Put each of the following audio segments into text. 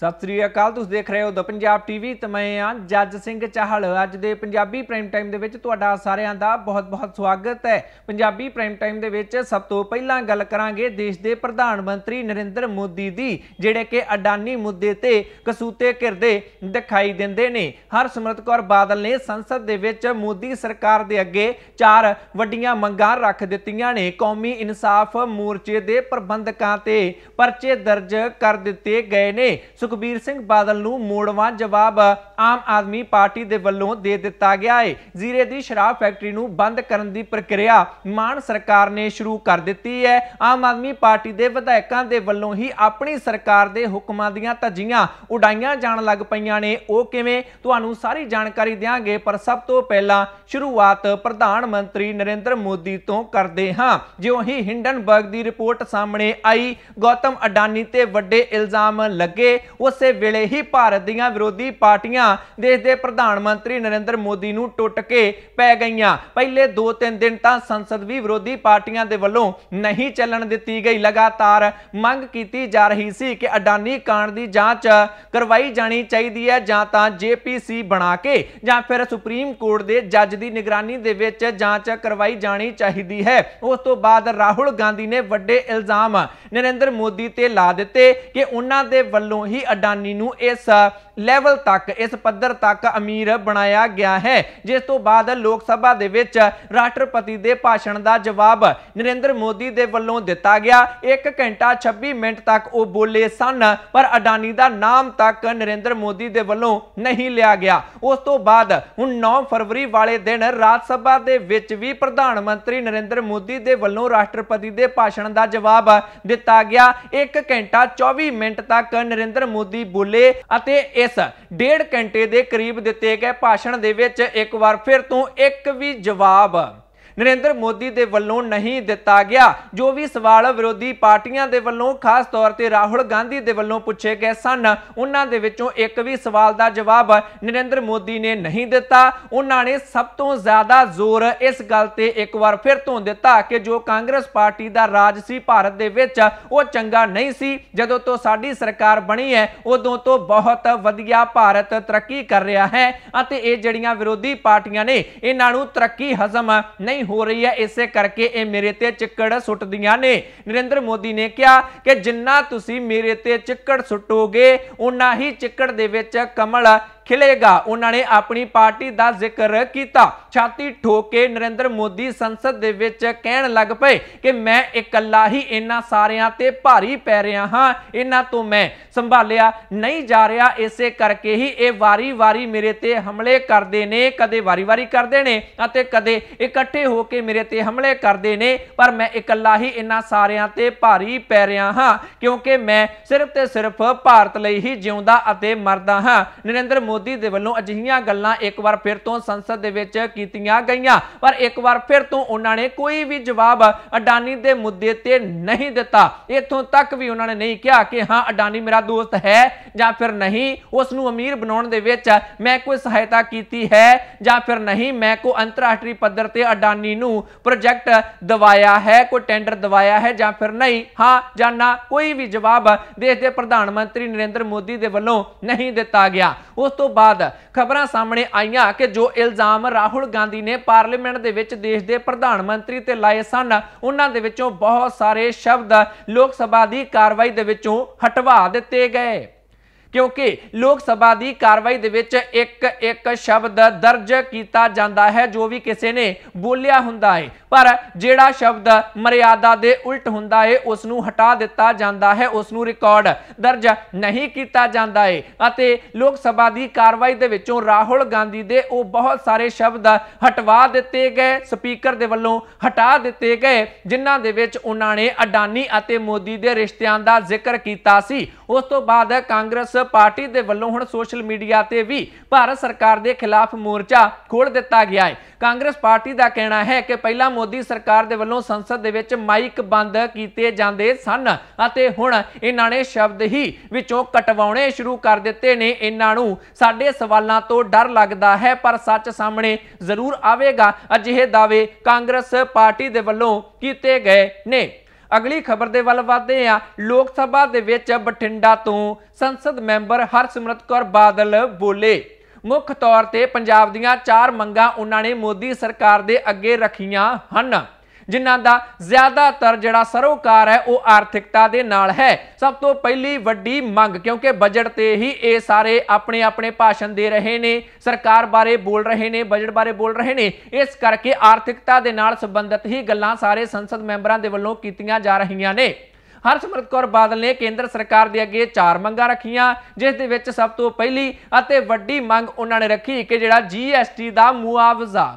ਸਤਿ ਸ੍ਰੀ ਅਕਾਲ ਤੁਸੀਂ ਦੇਖ ਰਹੇ ਹੋ ਦ ਪੰਜਾਬ ਟੀਵੀ ਤੇ ਮੈਂ ਆ ਜੱਜ ਸਿੰਘ ਚਾਹਲ ਅੱਜ ਦੇ ਪੰਜਾਬੀ ਪ੍ਰਾਈਮ ਟਾਈਮ ਦੇ ਵਿੱਚ ਤੁਹਾਡਾ ਸਾਰਿਆਂ ਦਾ ਬਹੁਤ-ਬਹੁਤ ਸਵਾਗਤ ਹੈ ਪੰਜਾਬੀ ਪ੍ਰਾਈਮ ਟਾਈਮ ਦੇ ਵਿੱਚ ਸਭ ਤੋਂ ਪਹਿਲਾਂ ਗੱਲ ਕਰਾਂਗੇ ਦੇਸ਼ ਦੇ ਪ੍ਰਧਾਨ ਮੰਤਰੀ ਨਰਿੰਦਰ ਮੋਦੀ ਦੀ ਜਿਹੜੇ ਕਿ ਅਡਾਨੀ ਮੁੱਦੇ ਤੇ ਕਸੂਤੇ ਕਰਦੇ ਦਿਖਾਈ ਦਿੰਦੇ ਨੇ ਹਰਸਿਮਰਤ ਕੌਰ ਬਾਦਲ ਨੇ ਸੰਸਦ ਦੇ ਵਿੱਚ ਮੋਦੀ ਸਰਕਾਰ ਦੇ ਅੱਗੇ ਚਾਰ ਵੱਡੀਆਂ ਮੰਗਾਂ ਰੱਖ ਦਿੱਤੀਆਂ ਨੇ ਕੌਮੀ ਇਨਸਾਫ ਮੋਰਚੇ ਦੇ ਪ੍ਰਬੰਧਕਾਂ ਤੇ ਪਰਚੇ ਦਰਜ ਕਰ ਦਿੱਤੇ ਗਏ ਨੇ ਸੁਖਬੀਰ ਸਿੰਘ ਬਾਦਲ ਨੂੰ ਮੋੜਵਾ ਜਵਾਬ ਆਮ ਆਦਮੀ ਪਾਰਟੀ ਦੇ ਵੱਲੋਂ ਦੇ ਦਿੱਤਾ ਗਿਆ ਹੈ ਜ਼ੀਰੇ ਦੀ ਸ਼ਰਾਬ ਫੈਕਟਰੀ ਨੂੰ ਬੰਦ ਕਰਨ ਦੀ ਪ੍ਰਕਿਰਿਆ ਮਾਨ ਸਰਕਾਰ ਨੇ ਸ਼ੁਰੂ ਕਰ ਦਿੱਤੀ ਹੈ ਆਮ ਆਦਮੀ ਪਾਰਟੀ ਦੇ ਵਿਧਾਇਕਾਂ ਦੇ ਵੱਲੋਂ ਹੀ ਆਪਣੀ ਸਰਕਾਰ ਦੇ ਹੁਕਮਾਂ ਦੀਆਂ ਧੱਜੀਆਂ ਉਡਾਈਆਂ ਜਾਣ ਲੱਗ ਪਈਆਂ ਨੇ ਉਹ ਕਿਵੇਂ ਤੁਹਾਨੂੰ ਸਾਰੀ ਜਾਣਕਾਰੀ ਦਿਆਂਗੇ ਪਰ ਸਭ ਤੋਂ ਪਹਿਲਾਂ ਸ਼ੁਰੂਆਤ ਪ੍ਰਧਾਨ ਮੰਤਰੀ ਨਰਿੰਦਰ ਮੋਦੀ ਤੋਂ ਕਰਦੇ ਹਾਂ ਜਿਉਂ ਹੀ ਹਿੰਡਨਬਰਗ ਦੀ ਰਿਪੋਰਟ ਸਾਹਮਣੇ ਆਈ ਗੌਤਮ ਅਡਾਨੀ ਤੇ ਵੱਡੇ ਇਲਜ਼ਾਮ ਲੱਗੇ ਉਸੇ ਵੇਲੇ ਹੀ ਭਾਰਤ ਦੀਆਂ ਵਿਰੋਧੀ ਪਾਰਟੀਆਂ ਦੇਸ਼ ਦੇ ਪ੍ਰਧਾਨ ਮੰਤਰੀ ਨਰਿੰਦਰ ਮੋਦੀ ਨੂੰ ਟੁੱਟ ਕੇ ਪੈ ਗਈਆਂ ਪਹਿਲੇ 2-3 ਦਿਨ ਤਾਂ ਸੰਸਦ ਵੀ ਵਿਰੋਧੀ ਪਾਰਟੀਆਂ ਦੇ ਵੱਲੋਂ ਨਹੀਂ ਚੱਲਣ ਦਿੱਤੀ ਗਈ ਲਗਾਤਾਰ ਮੰਗ ਕੀਤੀ ਜਾ ਰਹੀ ਸੀ ਕਿ ਅਡਾਨੀ ਕਾਂਡ ਦੀ ਜਾਂਚ ਕਰਵਾਈ ਜਾਣੀ ਚਾਹੀਦੀ ਹੈ ਜਾਂ ਤਾਂ ਜੇਪੀਸੀ ਬਣਾ ਕੇ ਜਾਂ ਫਿਰ ਸੁਪਰੀਮ ਕੋਰਟ ਦੇ ਜੱਜ ਦੀ ਨਿਗਰਾਨੀ ਦੇ ਵਿੱਚ ਜਾਂਚ ਕਰਵਾਈ ਜਾਣੀ ਚਾਹੀਦੀ ਹੈ ਉਸ ਤੋਂ ਬਾਅਦ ਰਾਹੁਲ ਗਾਂਧੀ ਨੇ ਵੱਡੇ ਇਲਜ਼ਾਮ ਨਰਿੰਦਰ ਮੋਦੀ ਤੇ ਲਾ ਦਿੱਤੇ ਕਿ ਉਹਨਾਂ ਦੇ ਵੱਲੋਂ ਹੀ ਅਡਾਨੀ ਨੂੰ ਇਸ ਲੈਵਲ ਤੱਕ ਇਸ ਪੱਧਰ ਤੱਕ ਅਮੀਰ ਬਣਾਇਆ ਗਿਆ ਹੈ ਜਿਸ ਤੋਂ ਬਾਅਦ ਲੋਕ ਸਭਾ ਦੇ ਵਿੱਚ ਰਾਸ਼ਟਰਪਤੀ ਦੇ ਭਾਸ਼ਣ ਦਾ ਜਵਾਬ ਨਰਿੰਦਰ ਮੋਦੀ ਦੇ ਵੱਲੋਂ ਦਿੱਤਾ ਗਿਆ 1 ਘੰਟਾ 26 ਮਿੰਟ ਤੱਕ ਉਹ ਬੋਲੇ ਸਨ ਪਰ ਅਡਾਨੀ ਦਾ ਨਾਮ ਤੱਕ ਨਰਿੰਦਰ ਮੋਦੀ ਦੇ ਵੱਲੋਂ ਨਹੀਂ ਲਿਆ ਗਿਆ ਉਸ ਤੋਂ ਬਾਅਦ ਹੁਣ 9 ਫਰਵਰੀ ਵਾਲੇ ਦਿਨ ਰਾਜ ਸਭਾ ਦੇ ਵਿੱਚ ਵੀ ਪ੍ਰਧਾਨ ਮੰਤਰੀ ਨਰਿੰਦਰ ਮੋਦੀ ਦੇ ਵੱਲੋਂ ਰਾਸ਼ਟਰਪਤੀ ਦੇ ਭਾਸ਼ਣ ਦਾ ਜਵਾਬ ਦਿੱਤਾ ਗਿਆ 1 ਘੰਟਾ 24 ਮਿੰਟ ਤੱਕ ਨਰਿੰਦਰ ਮੋਦੀ ਬੋਲੇ ਅਤੇ ਇਸ ਡੇਢ ਘੰਟੇ ਦੇ ਕਰੀਬ ਦਿੱਤੇ ਗਏ ਭਾਸ਼ਣ ਦੇ ਵਿੱਚ ਇੱਕ ਵਾਰ ਫਿਰ ਤੋਂ ਇੱਕ ਵੀ ਜਵਾਬ ਨਰਿੰਦਰ ਮੋਦੀ ਦੇ ਵੱਲੋਂ ਨਹੀਂ ਦਿੱਤਾ ਗਿਆ ਜੋ ਵੀ ਸਵਾਲ ਵਿਰੋਧੀ ਪਾਰਟੀਆਂ ਦੇ ਵੱਲੋਂ ਖਾਸ ਤੌਰ ਤੇ ਰਾਹੁਲ ਗਾਂਧੀ ਦੇ ਵੱਲੋਂ ਪੁੱਛੇ ਗਏ ਸਨ ਉਹਨਾਂ ਦੇ ਵਿੱਚੋਂ ਇੱਕ ਵੀ ਸਵਾਲ ਦਾ ਜਵਾਬ ਨਰਿੰਦਰ ਮੋਦੀ ਨੇ ਨਹੀਂ ਦਿੱਤਾ ਉਹਨਾਂ ਨੇ ਸਭ ਤੋਂ ਜ਼ਿਆਦਾ ਜ਼ੋਰ ਇਸ ਗੱਲ ਤੇ ਇੱਕ ਵਾਰ ਫਿਰ ਤੋਂ ਦਿੱਤਾ ਕਿ ਜੋ ਕਾਂਗਰਸ ਪਾਰਟੀ ਦਾ ਰਾਜ ਸੀ ਭਾਰਤ ਦੇ ਵਿੱਚ ਉਹ ਚੰਗਾ ਨਹੀਂ ਸੀ ਜਦੋਂ ਤੋਂ ਸਾਡੀ ਸਰਕਾਰ ਬਣੀ ਹੈ ਉਦੋਂ ਤੋਂ ਬਹੁਤ ਵਧੀਆ ਭਾਰਤ ਤਰੱਕੀ ਕਰ ਰਿਹਾ ਹੈ ਅਤੇ ਇਹ ਜਿਹੜੀਆਂ ਵਿਰੋਧੀ ਪਾਰਟੀਆਂ ਨੇ ਇਹਨਾਂ ਨੂੰ ਤਰੱਕੀ ਹਜ਼ਮ ਨਹੀਂ ਹੋ ਰਹੀ ਹੈ ਇਸੇ ਕਰਕੇ ਇਹ ਮੇਰੇ ਤੇ ਚਿੱਕੜ ਸੁੱਟਦੀਆਂ ਨੇ ਨਰਿੰਦਰ ਮੋਦੀ ਨੇ ਕਿਹਾ ਕਿ ਜਿੰਨਾ ਤੁਸੀਂ ਮੇਰੇ ਤੇ ਚਿੱਕੜ ਸੁੱਟੋਗੇ ਉਨਾ ਹੀ ਚਿੱਕੜ ਦੇ ਵਿੱਚ ਕਮਲ ਖਿਲੇਗਾ ਉਹਨਾਂ ਨੇ ਆਪਣੀ ਪਾਰਟੀ ਦਾ ਜ਼ਿਕਰ ਕੀਤਾ ਛਾਤੀ ਠੋਕੇ ਨਰਿੰਦਰ ਮੋਦੀ ਸੰਸਦ ਦੇ ਵਿੱਚ ਕਹਿਣ ਲੱਗ ਪਏ ਕਿ ਮੈਂ ਇਕੱਲਾ ਹੀ ਇਹਨਾਂ ਸਾਰਿਆਂ ਤੇ ਭਾਰੀ ਪੈ ਰਿਹਾ ਹਾਂ ਇਹਨਾਂ ਤੋਂ ਮੈਂ ਸੰਭਾਲਿਆ ਨਹੀਂ ਜਾ ਰਿਹਾ ਇਸੇ ਕਰਕੇ ਹੀ ਇਹ ਵਾਰੀ-ਵਾਰੀ ਮੇਰੇ ਤੇ ਹਮਲੇ ਕਰਦੇ ਨੇ ਕਦੇ ਵਾਰੀ-ਵਾਰੀ ਕਰਦੇ ਨੇ ਅਤੇ ਕਦੇ ਇਕੱਠੇ ਹੋ ਕੇ ਮੇਰੇ ਤੇ ਹਮਲੇ ਕਰਦੇ ਨੇ ਪਰ ਮੈਂ ਇਕੱਲਾ ਹੀ ਇਹਨਾਂ ਸਾਰਿਆਂ ਤੇ ਭਾਰੀ ਪੈ ਰਿਹਾ ਹਾਂ ਕਿਉਂਕਿ ਮੈਂ ਸਿਰਫ ਤੇ ਸਿਰਫ ਭਾਰਤ ਲਈ ਹੀ ਜਿਉਂਦਾ ਅਤੇ ਮਰਦਾ ਹਾਂ ਨਰਿੰਦਰ ਮੋਦੀ ਦੇ ਵੱਲੋਂ ਅਜਿਹੀਆਂ ਗੱਲਾਂ ਇੱਕ ਵਾਰ ਫਿਰ ਤੋਂ ਸੰਸਦ ਦੇ ਵਿੱਚ ਕੀਤੀਆਂ ਗਈਆਂ ਪਰ ਇੱਕ ਵਾਰ ਫਿਰ ਤੋਂ ਉਹਨਾਂ ਨੇ ਕੋਈ ਵੀ ਜਵਾਬ ਅਡਾਨੀ ਦੇ ਮੁੱਦੇ ਤੇ ਨਹੀਂ ਦਿੱਤਾ ਇਥੋਂ ਤੱਕ ਵੀ ਉਹਨਾਂ ਨੇ ਨਹੀਂ ਕਿਹਾ ਕਿ ਹਾਂ ਅਡਾਨੀ ਮੇਰਾ ਦੋਸਤ ਹੈ ਜਾਂ ਫਿਰ ਨਹੀਂ ਉਸ ਨੂੰ ਅਮੀਰ ਬਣਾਉਣ ਦੇ ਵਿੱਚ ਮੈਂ ਕੋਈ ਸਹਾਇਤਾ ਕੀਤੀ ਹੈ ਜਾਂ ਫਿਰ ਨਹੀਂ ਮੈਂ ਕੋ ਅੰਤਰਰਾਸ਼ਟਰੀ ਪੱਧਰ ਤੇ ਅਡਾਨੀ ਨੂੰ ਪ੍ਰੋਜੈਕਟ ਦਵਾਇਆ ਹੈ ਕੋਈ ਟੈਂਡਰ ਦਵਾਇਆ ਹੈ ਜਾਂ ਫਿਰ ਨਹੀਂ ਹਾਂ ਜਾਂ ਨਾ ਕੋਈ ਵੀ ਜਵਾਬ ਦੇਸ਼ ਦੇ ਪ੍ਰਧਾਨ ਮੰਤਰੀ ਨਰਿੰਦਰ ਮੋਦੀ ਦੇ ਵੱਲੋਂ ਨਹੀਂ ਦਿੱਤਾ ਗਿਆ ਉਸ ਤੋਂ ਤੋਂ ਬਾਅਦ ਖਬਰਾਂ ਸਾਹਮਣੇ ਆਈਆਂ ਕਿ ਜੋ ਇਲਜ਼ਾਮ ਰਾਹੁਲ ਗਾਂਧੀ ਨੇ ਪਾਰਲੀਮੈਂਟ ਦੇ ਵਿੱਚ ਦੇਸ਼ ਦੇ ਪ੍ਰਧਾਨ ਮੰਤਰੀ ਤੇ ਲਾਏ ਸਨ ਉਹਨਾਂ ਦੇ ਵਿੱਚੋਂ ਬਹੁਤ ਸਾਰੇ ਸ਼ਬਦ ਲੋਕ ਸਭਾ ਦੀ ਕਾਰਵਾਈ ਦੇ ਵਿੱਚੋਂ ਹਟਵਾ ਦਿੱਤੇ ਗਏ ਕਿਉਂਕਿ ਲੋਕ ਸਭਾ ਦੀ ਕਾਰਵਾਈ ਦੇ ਵਿੱਚ ਇੱਕ ਇੱਕ ਸ਼ਬਦ ਦਰਜ ਕੀਤਾ ਜਾਂਦਾ ਹੈ ਜੋ ਵੀ ਕਿਸੇ ਨੇ ਬੋਲਿਆ ਹੁੰਦਾ ਹੈ ਪਰ ਜਿਹੜਾ ਸ਼ਬਦ ਮਰਿਆਦਾ ਦੇ ਉਲਟ ਹੁੰਦਾ ਹੈ ਉਸ ਨੂੰ ਹਟਾ ਦਿੱਤਾ ਜਾਂਦਾ ਹੈ ਉਸ ਨੂੰ ਰਿਕਾਰਡ ਦਰਜ ਨਹੀਂ ਕੀਤਾ ਜਾਂਦਾ ਹੈ ਅਤੇ ਲੋਕ ਸਭਾ ਦੀ ਕਾਰਵਾਈ ਦੇ ਵਿੱਚੋਂ ਰਾਹੁਲ ਗਾਂਧੀ ਦੇ ਉਹ ਬਹੁਤ ਸਾਰੇ ਸ਼ਬਦ ਹਟਵਾ ਦਿੱਤੇ ਗਏ ਸਪੀਕਰ ਦੇ ਵੱਲੋਂ ਹਟਾ ਦਿੱਤੇ ਗਏ ਜਿਨ੍ਹਾਂ ਦੇ ਵਿੱਚ ਉਹਨਾਂ ਨੇ ਅਡਾਨੀ ਅਤੇ ਮੋਦੀ ਦੇ ਰਿਸ਼ਤਿਆਂ ਦਾ ਜ਼ਿਕਰ ਕੀਤਾ ਸੀ ਉਸ ਤੋਂ ਬਾਅਦ ਕਾਂਗਰਸ ਪਾਰਟੀ ਦੇ ਵੱਲੋਂ ਹੁਣ ਸੋਸ਼ਲ ਮੀਡੀਆ ਤੇ ਵੀ ਭਾਰਤ ਸਰਕਾਰ ਦੇ ਖਿਲਾਫ ਮੋਰਚਾ ਖੋਲ ਦਿੱਤਾ ਗਿਆ ਹੈ ਕਾਂਗਰਸ ਪਾਰਟੀ ਦਾ ਕਹਿਣਾ ਹੈ ਕਿ ਪਹਿਲਾਂ ਮੋਦੀ ਸਰਕਾਰ ਦੇ ਵੱਲੋਂ ਸੰਸਦ ਦੇ ਵਿੱਚ ਮਾਈਕ ਬੰਦ ਕੀਤੇ ਜਾਂਦੇ ਸਨ ਅਤੇ ਹੁਣ ਇਹਨਾਂ ਨੇ ਸ਼ਬਦ ਹੀ ਵਿੱਚੋਂ ਕਟਵਾਉਣੇ ਸ਼ੁਰੂ ਕਰ ਦਿੱਤੇ ਨੇ ਇਹਨਾਂ ਨੂੰ ਸਾਡੇ ਸਵਾਲਾਂ ਤੋਂ ਡਰ ਲੱਗਦਾ ਹੈ ਪਰ ਸੱਚ ਸਾਹਮਣੇ ਜ਼ਰੂਰ ਆਵੇਗਾ ਅਜਿਹੇ ਦਾਅਵੇ ਕਾਂਗਰਸ ਪਾਰਟੀ ਦੇ ਵੱਲੋਂ ਕੀਤੇ ਗਏ ਨੇ ਅਗਲੀ ਖਬਰ ਦੇ ਵੱਲ ਵਧਦੇ ਆ ਲੋਕ ਸਭਾ ਦੇ ਵਿੱਚ ਬਠਿੰਡਾ ਤੋਂ ਸੰਸਦ ਮੈਂਬਰ ਹਰਸਿਮਰਤ ਕੌਰ ਬਾਦਲ ਬੋਲੇ ਮੁੱਖ ਤੌਰ ਤੇ ਪੰਜਾਬ ਦੀਆਂ ਚਾਰ ਮੰਗਾਂ ਉਹਨਾਂ ਨੇ ਮੋਦੀ ਸਰਕਾਰ ਦੇ ਅੱਗੇ ਰੱਖੀਆਂ ਹਨ ਜਿਨ੍ਹਾਂ ਦਾ ਜ਼ਿਆਦਾਤਰ ਜਿਹੜਾ ਸਰੋਕਾਰ ਹੈ ਉਹ ਆਰਥਿਕਤਾ ਦੇ ਨਾਲ ਹੈ ਸਭ ਤੋਂ ਪਹਿਲੀ ਵੱਡੀ ਮੰਗ ਕਿਉਂਕਿ ਬਜਟ ਤੇ ਹੀ ਇਹ ਸਾਰੇ ਆਪਣੇ ਆਪਣੇ ਭਾਸ਼ਣ ਦੇ ਰਹੇ ਨੇ ਸਰਕਾਰ ਬਾਰੇ ਬੋਲ ਰਹੇ ਨੇ ਬਜਟ ਬਾਰੇ ਬੋਲ ਰਹੇ ਨੇ ਇਸ ਕਰਕੇ ਆਰਥਿਕਤਾ ਦੇ ਨਾਲ ਸੰਬੰਧਿਤ ਹੀ ਗੱਲਾਂ ਸਾਰੇ ਸੰਸਦ ਮੈਂਬਰਾਂ ਦੇ ਵੱਲੋਂ ਕੀਤੀਆਂ ਜਾ ਰਹੀਆਂ ਨੇ ਹਰਸਿਮਰਤ ਕੌਰ ਬਾਦਲ ਨੇ ਕੇਂਦਰ ਸਰਕਾਰ ਦੇ ਅੱਗੇ ਚਾਰ ਮੰਗਾਂ ਰੱਖੀਆਂ ਜਿਸ ਦੇ ਵਿੱਚ ਸਭ ਤੋਂ ਪਹਿਲੀ ਅਤੇ ਵੱਡੀ ਮੰਗ ਉਹਨਾਂ ਨੇ ਰੱਖੀ ਕਿ ਜਿਹੜਾ ਜੀਐਸਟੀ ਦਾ ਮੁਆਵਜ਼ਾ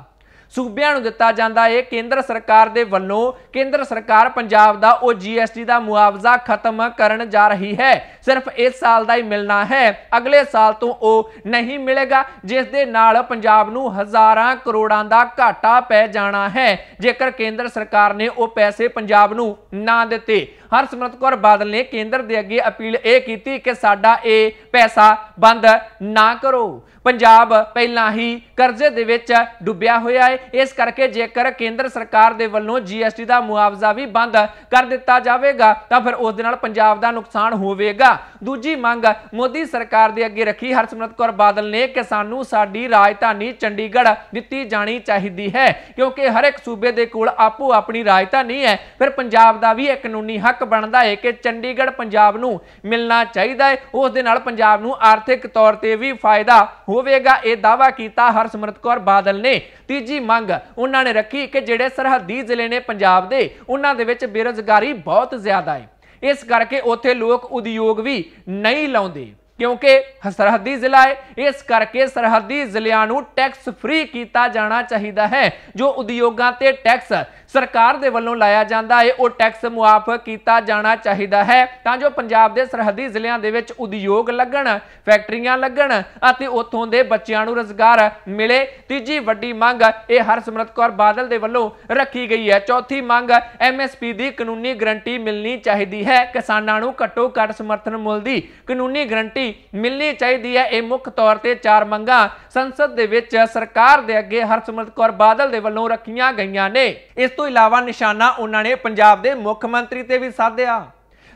ਸੂਬਿਆਂ ਨੂੰ ਦਿੱਤਾ ਜਾਂਦਾ ਹੈ ਕੇਂਦਰ ਸਰਕਾਰ ਦੇ ਵੱਲੋਂ ਕੇਂਦਰ ਸਰਕਾਰ ਪੰਜਾਬ ਦਾ ਉਹ ਜੀਐਸਟੀ ਦਾ ਮੁਆਵਜ਼ਾ ਖਤਮ ਕਰਨ ਜਾ ਰਹੀ ਹੈ ਸਿਰਫ ਇਸ ਸਾਲ ਦਾ ਹੀ ਮਿਲਣਾ ਹੈ ਅਗਲੇ ਸਾਲ ਤੋਂ ਉਹ ਨਹੀਂ ਮਿਲੇਗਾ ਜਿਸ ਦੇ ਨਾਲ ਪੰਜਾਬ ਨੂੰ ਹਜ਼ਾਰਾਂ ਕਰੋੜਾਂ ਦਾ ਘਾਟਾ ਪੈ ਜਾਣਾ ਹੈ ਜੇਕਰ ਕੇਂਦਰ ਸਰਕਾਰ ਨੇ ਉਹ ਪੈਸੇ ਪੰਜਾਬ ਨੂੰ ਨਾ ਦਿੱਤੇ ਹਰਸਿਮਰਤ ਕੌਰ ਬਾਦਲ ਨੇ ਕੇਂਦਰ ਦੇ ਅੱਗੇ ਅਪੀਲ ਇਹ ਕੀਤੀ ਕਿ ਸਾਡਾ ਇਹ ਪੈਸਾ ਬੰਦ ਨਾ ਕਰੋ ਪੰਜਾਬ ਪਹਿਲਾਂ ਹੀ ਕਰਜ਼ੇ ਦੇ ਵਿੱਚ ਡੁੱਬਿਆ ਹੋਇਆ ਹੈ ਇਸ ਕਰਕੇ ਜੇਕਰ ਕੇਂਦਰ ਸਰਕਾਰ ਦੇ ਵੱਲੋਂ ਜੀਐਸਟੀ ਦਾ ਮੁਆਵਜ਼ਾ ਵੀ ਬੰਦ ਕਰ ਦਿੱਤਾ ਜਾਵੇਗਾ ਤਾਂ ਫਿਰ ਉਸ ਦੇ ਨਾਲ ਪੰਜਾਬ ਦਾ ਨੁਕਸਾਨ ਹੋਵੇਗਾ ਦੂਜੀ ਮੰਗ ਮੋਦੀ ਸਰਕਾਰ ਦੇ ਅੱਗੇ ਰੱਖੀ ਹਰਸਿਮਰਤ ਕੌਰ ਬਾਦਲ ਨੇ ਕਿ ਸਾਨੂੰ ਸਾਡੀ ਰਾਜਧਾਨੀ ਚੰਡੀਗੜ੍ਹ ਦਿੱਤੀ ਜਾਣੀ ਚਾਹੀਦੀ ਹੈ ਕਿਉਂਕਿ ਹਰ ਇੱਕ ਸੂਬੇ ਦੇ ਕੋਲ ਆਪੋ ਆਪਣੀ ਰਾਜਧਾਨੀ ਹੈ ਫਿਰ ਪੰਜਾਬ ਦਾ ਵੀ ਇੱਕ ਕਾਨੂੰਨੀ ਹੱਕ ਬਣਦਾ ਹੈ ਕਿ ਚੰਡੀਗੜ੍ਹ ਪੰਜਾਬ ਨੂੰ ਮਿਲਣਾ ਚਾਹੀਦਾ ਹੈ ਉਸ ਦੇ ਨਾਲ ਪੰਜਾਬ ਨੂੰ ਆਰਥਿਕ ਤੌਰ ਤੇ ਵੀ ਫਾਇਦਾ ਹੋ ਹੋਵੇਗਾ ਇਹ ਦਾਵਾ ਕੀਤਾ ਹਰਸਮਰਤ ਕੌਰ ਬਾਦਲ ਨੇ ਤੀਜੀ ਮੰਗ ਉਹਨਾਂ ਨੇ ਰੱਖੀ ਕਿ ਜਿਹੜੇ ਸਰਹੱਦੀ ਜ਼ਿਲ੍ਹੇ ਨੇ ਪੰਜਾਬ ਦੇ ਉਹਨਾਂ ਦੇ ਵਿੱਚ ਬੇਰੋਜ਼ਗਾਰੀ ਬਹੁਤ ਜ਼ਿਆਦਾ ਹੈ ਇਸ ਕਰਕੇ ਉੱਥੇ ਲੋਕ ਉਦਯੋਗ ਵੀ ਨਹੀਂ ਲਾਉਂਦੇ ਕਿਉਂਕਿ ਸਰਹੱਦੀ ਜ਼ਿਲ੍ਹਾ ਹੈ ਇਸ ਕਰਕੇ ਸਰਹੱਦੀ ਜ਼ਿਲ੍ਹਿਆਂ ਨੂੰ ਟੈਕਸ ਫ੍ਰੀ ਕੀਤਾ ਜਾਣਾ ਚਾਹੀਦਾ ਹੈ ਜੋ ਉਦਯੋਗਾਂ ਤੇ ਟੈਕਸ ਸਰਕਾਰ ਦੇ ਵੱਲੋਂ ਲਾਇਆ ਜਾਂਦਾ ਹੈ ਉਹ ਟੈਕਸ ਮੁਆਫ ਕੀਤਾ ਜਾਣਾ ਚਾਹੀਦਾ ਹੈ ਤਾਂ ਜੋ ਪੰਜਾਬ ਦੇ ਸਰਹੱਦੀ ਜ਼ਿਲ੍ਹਿਆਂ ਦੇ ਵਿੱਚ ਉਦਯੋਗ ਲੱਗਣ ਫੈਕਟਰੀਆਂ ਲੱਗਣ ਅਤੇ ਉੱਥੋਂ ਦੇ ਬੱਚਿਆਂ ਨੂੰ ਰੋਜ਼ਗਾਰ ਮਿਲੇ ਤੀਜੀ ਵੱਡੀ ਮੰਗ ਇਹ ਹਰਸਿਮਰਤ ਕੌਰ ਬਾਦਲ ਦੇ ਵੱਲੋਂ ਰੱਖੀ ਗਈ ਹੈ ਚੌਥੀ ਮੰਗ ਐਮਐਸਪੀ ਦੀ ਕਾਨੂੰਨੀ ਗਰੰਟੀ ਮਿਲਣੀ ਚਾਹੀਦੀ ਹੈ ਕਿਸਾਨਾਂ ਨੂੰ ਘੱਟੋ ਘੱਟ ਸਮਰਥਨ ਮੁੱਲ ਦੀ ਕਾਨੂੰਨੀ ਗਰੰਟੀ ਮਿਲਣੀ ਚਾਹੀਦੀ ਹੈ ਇਹ ਮੁੱਖ ਤੌਰ ਤੇ ਚਾਰ ਮੰਗਾਂ ਸੰਸਦ ਦੇ ਵਿੱਚ ਸਰਕਾਰ ਦੇ ਅੱਗੇ ਹਰਸਿਮਰਤ ਕੌਰ ਬਾਦਲ ਦੇ ਵੱਲੋਂ ਰੱਖੀਆਂ ਗਈਆਂ ਨੇ ਇਸ ਤੋਂ ਇਲਾਵਾ ਨਿਸ਼ਾਨਾ ਉਹਨਾਂ ਨੇ ਪੰਜਾਬ ਦੇ ਮੁੱਖ ਮੰਤਰੀ ਤੇ ਵੀ ਸਾਧਿਆ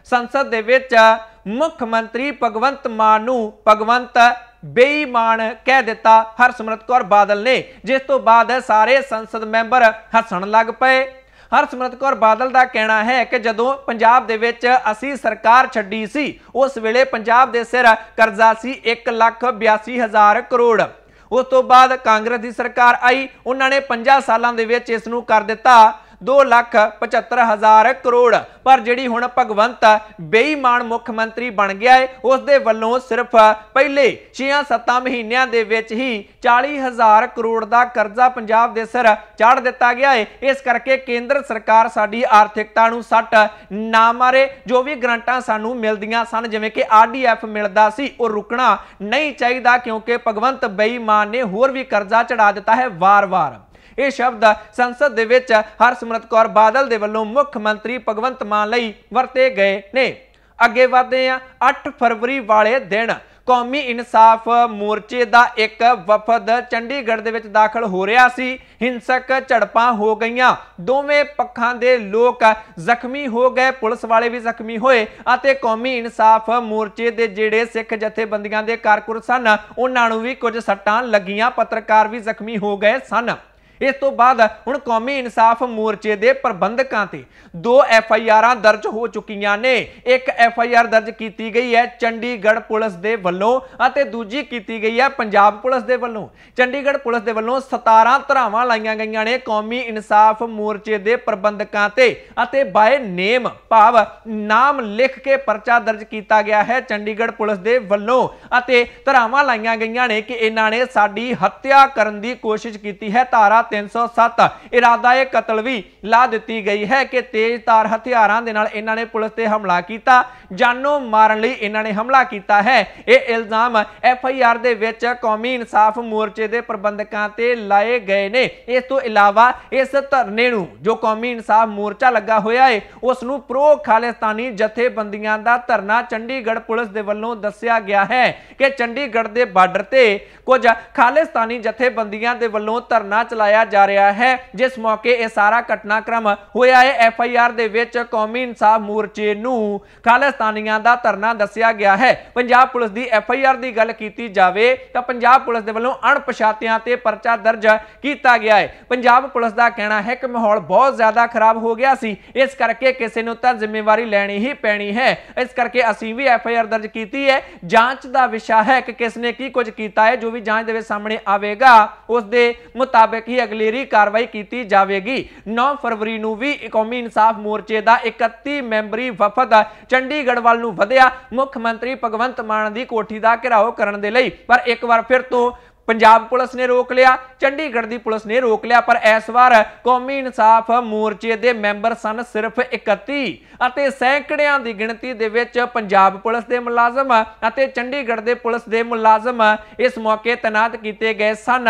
ਸੰਸਦ ਦੇ ਵਿੱਚ ਮੁੱਖ ਮੰਤਰੀ ਭਗਵੰਤ ਮਾਨ ਨੂੰ ਭਗਵੰਤ ਬੇਈਮਾਨ ਕਹਿ ਦਿੱਤਾ ਹਰਸਿਮਰਤ ਕੌਰ ਬਾਦਲ ਨੇ ਜਿਸ ਤੋਂ ਬਾਅਦ ਸਾਰੇ ਸੰਸਦ ਮੈਂਬਰ ਹੱਸਣ ਲੱਗ ਪਏ ਹਰਸਿਮਰਤ ਕੌਰ ਬਾਦਲ ਦਾ ਕਹਿਣਾ ਹੈ ਕਿ ਜਦੋਂ ਪੰਜਾਬ ਦੇ ਵਿੱਚ ਅਸੀਂ ਸਰਕਾਰ ਛੱਡੀ ਸੀ ਉਸ ਵੇਲੇ ਪੰਜਾਬ ਦੇ ਸਿਰ ਕਰਜ਼ਾ ਸੀ 1,82,000 ਕਰੋੜ ਉਸ ਤੋਂ ਬਾਅਦ ਕਾਂਗਰਸ ਦੀ ਸਰਕਾਰ ਆਈ ਉਹਨਾਂ ਨੇ 50 ਸਾਲਾਂ ਦੇ ਵਿੱਚ ਇਸ ਨੂੰ ਕਰ ਦਿੱਤਾ 2 ਲੱਖ 75 ਹਜ਼ਾਰ ਕਰੋੜ ਪਰ ਜਿਹੜੀ ਹੁਣ ਭਗਵੰਤ ਬੇਈਮਾਨ ਮੁੱਖ ਮੰਤਰੀ ਬਣ ਗਿਆ ਹੈ ਉਸ ਦੇ ਵੱਲੋਂ ਸਿਰਫ ਪਹਿਲੇ 6-7 ਮਹੀਨਿਆਂ ਦੇ ਵਿੱਚ ਹੀ 40 ਹਜ਼ਾਰ ਕਰੋੜ ਦਾ ਕਰਜ਼ਾ ਪੰਜਾਬ ਦੇ ਸਿਰ ਚੜ ਦਿੱਤਾ ਗਿਆ ਹੈ ਇਸ ਕਰਕੇ ਕੇਂਦਰ ਸਰਕਾਰ ਸਾਡੀ ਆਰਥਿਕਤਾ ਨੂੰ ਸੱਟ ਨਾ ਮਾਰੇ ਜੋ ਵੀ ਗਰੰਟਾਂ ਸਾਨੂੰ ਮਿਲਦੀਆਂ ਸਨ ਜਿਵੇਂ ਕਿ ਆਰਡੀਐਫ ਮਿਲਦਾ ਸੀ ਉਹ ਰੁਕਣਾ ਨਹੀਂ ਚਾਹੀਦਾ ਕਿਉਂਕਿ ਭਗਵੰਤ ਬੇਈਮਾਨ ਨੇ ਹੋਰ ਵੀ ਕਰਜ਼ਾ ਚੜਾ ਦਿੱਤਾ ਹੈ ਵਾਰ-ਵਾਰ ਇਹ ਸ਼ਬਦ ਸੰਸਦ ਦੇ ਵਿੱਚ ਹਰਸਿਮਰਤ ਕੌਰ ਬਾਦਲ ਦੇ ਵੱਲੋਂ ਮੁੱਖ ਮੰਤਰੀ ਭਗਵੰਤ ਮਾਨ ਲਈ ਵਰਤੇ ਗਏ ਨੇ ਅੱਗੇ ਵਧਦੇ ਆ 8 ਫਰਵਰੀ ਵਾਲੇ ਦਿਨ ਕੌਮੀ ਇਨਸਾਫ ਮੋਰਚੇ ਦਾ ਇੱਕ ਵਫਦ ਚੰਡੀਗੜ੍ਹ ਦੇ ਵਿੱਚ ਦਾਖਲ ਹੋ ਰਿਹਾ ਸੀ ਹਿੰਸਕ ਝੜਪਾਂ ਹੋ ਗਈਆਂ ਦੋਵੇਂ ਪੱਖਾਂ ਦੇ ਲੋਕ ਜ਼ਖਮੀ ਹੋ ਗਏ ਪੁਲਿਸ ਵਾਲੇ ਵੀ ਜ਼ਖਮੀ ਹੋਏ ਅਤੇ ਕੌਮੀ ਇਨਸਾਫ ਮੋਰਚੇ ਦੇ ਜਿਹੜੇ ਸਿੱਖ ਜਥੇਬੰਦੀਆਂ ਦੇ ਕਾਰਕੁਨ ਸਨ ਉਹਨਾਂ ਨੂੰ ਵੀ ਕੁਝ ਸੱਟਾਂ ਲੱਗੀਆਂ ਪੱਤਰਕਾਰ ਵੀ ਜ਼ਖਮੀ ਹੋ ਗਏ ਸਨ ਇਸ ਤੋਂ ਬਾਅਦ ਹੁਣ ਕੌਮੀ ਇਨਸਾਫ ਮੋਰਚੇ ਦੇ ਪ੍ਰਬੰਧਕਾਂ ਤੇ ਦੋ ਐਫ ਆਈ ਆਰਾਂ ਦਰਜ ਹੋ ਚੁੱਕੀਆਂ ਨੇ ਇੱਕ ਐਫ ਆਈ ਆਰ ਦਰਜ ਕੀਤੀ ਗਈ ਹੈ ਚੰਡੀਗੜ੍ਹ ਪੁਲਿਸ ਦੇ ਵੱਲੋਂ ਅਤੇ ਦੂਜੀ ਕੀਤੀ ਗਈ ਹੈ ਪੰਜਾਬ ਪੁਲਿਸ ਦੇ ਵੱਲੋਂ ਚੰਡੀਗੜ੍ਹ ਪੁਲਿਸ ਦੇ ਵੱਲੋਂ 17 ਧਰਾਵਾਂ ਲਾਈਆਂ ਗਈਆਂ ਨੇ ਕੌਮੀ ਇਨਸਾਫ ਮੋਰਚੇ ਦੇ ਪ੍ਰਬੰਧਕਾਂ ਤੇ ਅਤੇ ਬਾਏ ਨੇਮ ਭਾਵ ਨਾਮ ਲਿਖ ਕੇ ਪਰਚਾ ਦਰਜ ਕੀਤਾ ਗਿਆ ਹੈ ਚੰਡੀਗੜ੍ਹ ਪੁਲਿਸ ਦੇ ਵੱਲੋਂ ਅਤੇ ਧਰਾਵਾਂ ਲਾਈਆਂ ਗਈਆਂ ਨੇ ਕਿ ਇਹਨਾਂ ਨੇ ਸਾਡੀ ਹੱਤਿਆ ਕਰਨ ਦੀ ਕੋਸ਼ਿਸ਼ ਕੀਤੀ ਹੈ ਧਾਰਾ 307 ਇਰਾਦਾ ਇਹ ਕਤਲ ਵੀ ਲਾ ਦਿੱਤੀ ਗਈ ਹੈ ਕਿ ਤੇਜ਼ਧਾਰ ਹਥਿਆਰਾਂ ਦੇ ਨਾਲ ਇਹਨਾਂ ਨੇ ਪੁਲਿਸ ਤੇ ਹਮਲਾ ਕੀਤਾ ਜਾਨੋਂ ਮਾਰਨ ਲਈ ਇਹਨਾਂ ਨੇ ਹਮਲਾ ਕੀਤਾ ਹੈ ਇਹ ਇਲਜ਼ਾਮ ਐਫ ਆਈ ਆਰ ਦੇ ਵਿੱਚ ਕੌਮੀ ਇਨਸਾਫ ਮੋਰਚੇ ਦੇ ਪ੍ਰਬੰਧਕਾਂ ਤੇ ਲਾਏ ਗਏ ਨੇ ਇਸ ਤੋਂ ਇਲਾਵਾ ਇਸ ਧਰਨੇ ਨੂੰ ਜੋ ਕੌਮੀ ਇਨਸਾਫ ਮੋਰਚਾ ਲੱਗਾ ਹੋਇਆ ਹੈ ਉਸ ਨੂੰ ਪ੍ਰੋ ਖਾਲਿਸਤਾਨੀ ਜਥੇਬੰਦੀਆਂ ਦਾ ਧਰਨਾ ਚੰਡੀਗੜ੍ਹ ਪੁਲਿਸ ਦੇ ਵੱਲੋਂ ਦੱਸਿਆ ਗਿਆ ਹੈ ਕਿ ਚੰਡੀਗੜ੍ਹ ਦੇ ਬਾਰਡਰ ਤੇ ਕੁਝ ਖਾਲਿਸਤਾਨੀ ਜਥੇਬੰਦੀਆਂ ਦੇ ਵੱਲੋਂ ਧਰਨਾ ਚਲਾਇਆ ਕਰਵਾਇਆ ਜਾ ਰਿਹਾ ਹੈ ਜਿਸ ਮੌਕੇ ਇਹ ਸਾਰਾ ਘਟਨਾਕ੍ਰਮ ਹੋਇਆ ਹੈ ਐਫ ਆਈ ਆਰ ਦੇ ਵਿੱਚ ਕੌਮੀ ਇਨਸਾਫ ਮੋਰਚੇ ਨੂੰ ਖਾਲਸਤਾਨੀਆਂ ਦਾ ਧਰਨਾ ਦੱਸਿਆ ਗਿਆ ਹੈ ਪੰਜਾਬ ਪੁਲਿਸ ਦੀ ਐਫ ਆਈ ਆਰ ਦੀ ਗੱਲ ਕੀਤੀ ਜਾਵੇ ਤਾਂ ਪੰਜਾਬ ਪੁਲਿਸ ਦੇ ਵੱਲੋਂ ਅਣਪਛਾਤਿਆਂ ਤੇ ਪਰਚਾ ਦਰਜ ਕੀਤਾ ਗਿਆ ਹੈ ਪੰਜਾਬ ਪੁਲਿਸ ਦਾ ਕਹਿਣਾ ਹੈ ਕਿ ਮਾਹੌਲ ਬਹੁਤ ਜ਼ਿਆਦਾ ਖਰਾਬ ਹੋ ਗਿਆ ਸੀ ਇਸ ਕਰਕੇ ਕਿਸੇ ਨੂੰ ਤਾਂ ਜ਼ਿੰਮੇਵਾਰੀ ਲੈਣੀ ਹੀ ਪੈਣੀ ਹੈ ਇਸ ਕਰਕੇ ਅਸੀਂ ਵੀ ਐਫ ਆਈ ਆਰ ਦਰਜ ਕੀਤੀ ਹੈ ਜਾਂਚ ਦਾ ਵਿਸ਼ਾ ਹੈ ਕਿ ਕਿਸ ਨੇ ਕੀ ਕੁਝ ਕੀਤਾ ਹੈ ਜੋ ਵੀ ਜਾਂਚ ਦੇ ਵਿੱਚ ਸਾਹਮਣੇ ਆਵੇਗਾ ਉਸ ਦੇ ਮੁਤਾਬਕ ਹੀ ਅਗਲੇਰੀ ਕਾਰਵਾਈ ਕੀਤੀ ਜਾਵੇਗੀ 9 ਫਰਵਰੀ ਨੂੰ ਵੀ ਕੌਮੀ ਇਨਸਾਫ ਮੋਰਚੇ ਦਾ 31 ਮੈਂਬਰੀ ਵਫਦ ਚੰਡੀਗੜ੍ਹ ਵੱਲ ਨੂੰ ਵਧਿਆ ਮੁੱਖ ਮੰਤਰੀ ਭਗਵੰਤ ਮਾਨ ਦੀ ਕੋਠੀ ਦਾ ਘਿਰਾਓ ਕਰਨ ਦੇ ਲਈ ਪਰ ਇੱਕ ਵਾਰ ਫਿਰ ਤੋਂ ਪੰਜਾਬ ਪੁਲਿਸ ਨੇ ਰੋਕ ਲਿਆ ਚੰਡੀਗੜ੍ਹ ਦੀ ਪੁਲਿਸ ਨੇ ਰੋਕ ਲਿਆ ਪਰ ਇਸ ਵਾਰ ਕੌਮੀ ਇਨਸਾਫ ਮੋਰਚੇ ਦੇ ਮੈਂਬਰ ਸਨ ਸਿਰਫ 31 ਅਤੇ ਸੈਂਕੜਿਆਂ ਦੀ ਗਿਣਤੀ ਦੇ ਵਿੱਚ ਪੰਜਾਬ ਪੁਲਿਸ ਦੇ ਮੁਲਾਜ਼ਮ ਅਤੇ ਚੰਡੀਗੜ੍ਹ ਦੇ ਪੁਲਿਸ ਦੇ ਮੁਲਾਜ਼ਮ ਇਸ ਮੌਕੇ ਤਨਾਤ ਕੀਤੇ ਗਏ ਸਨ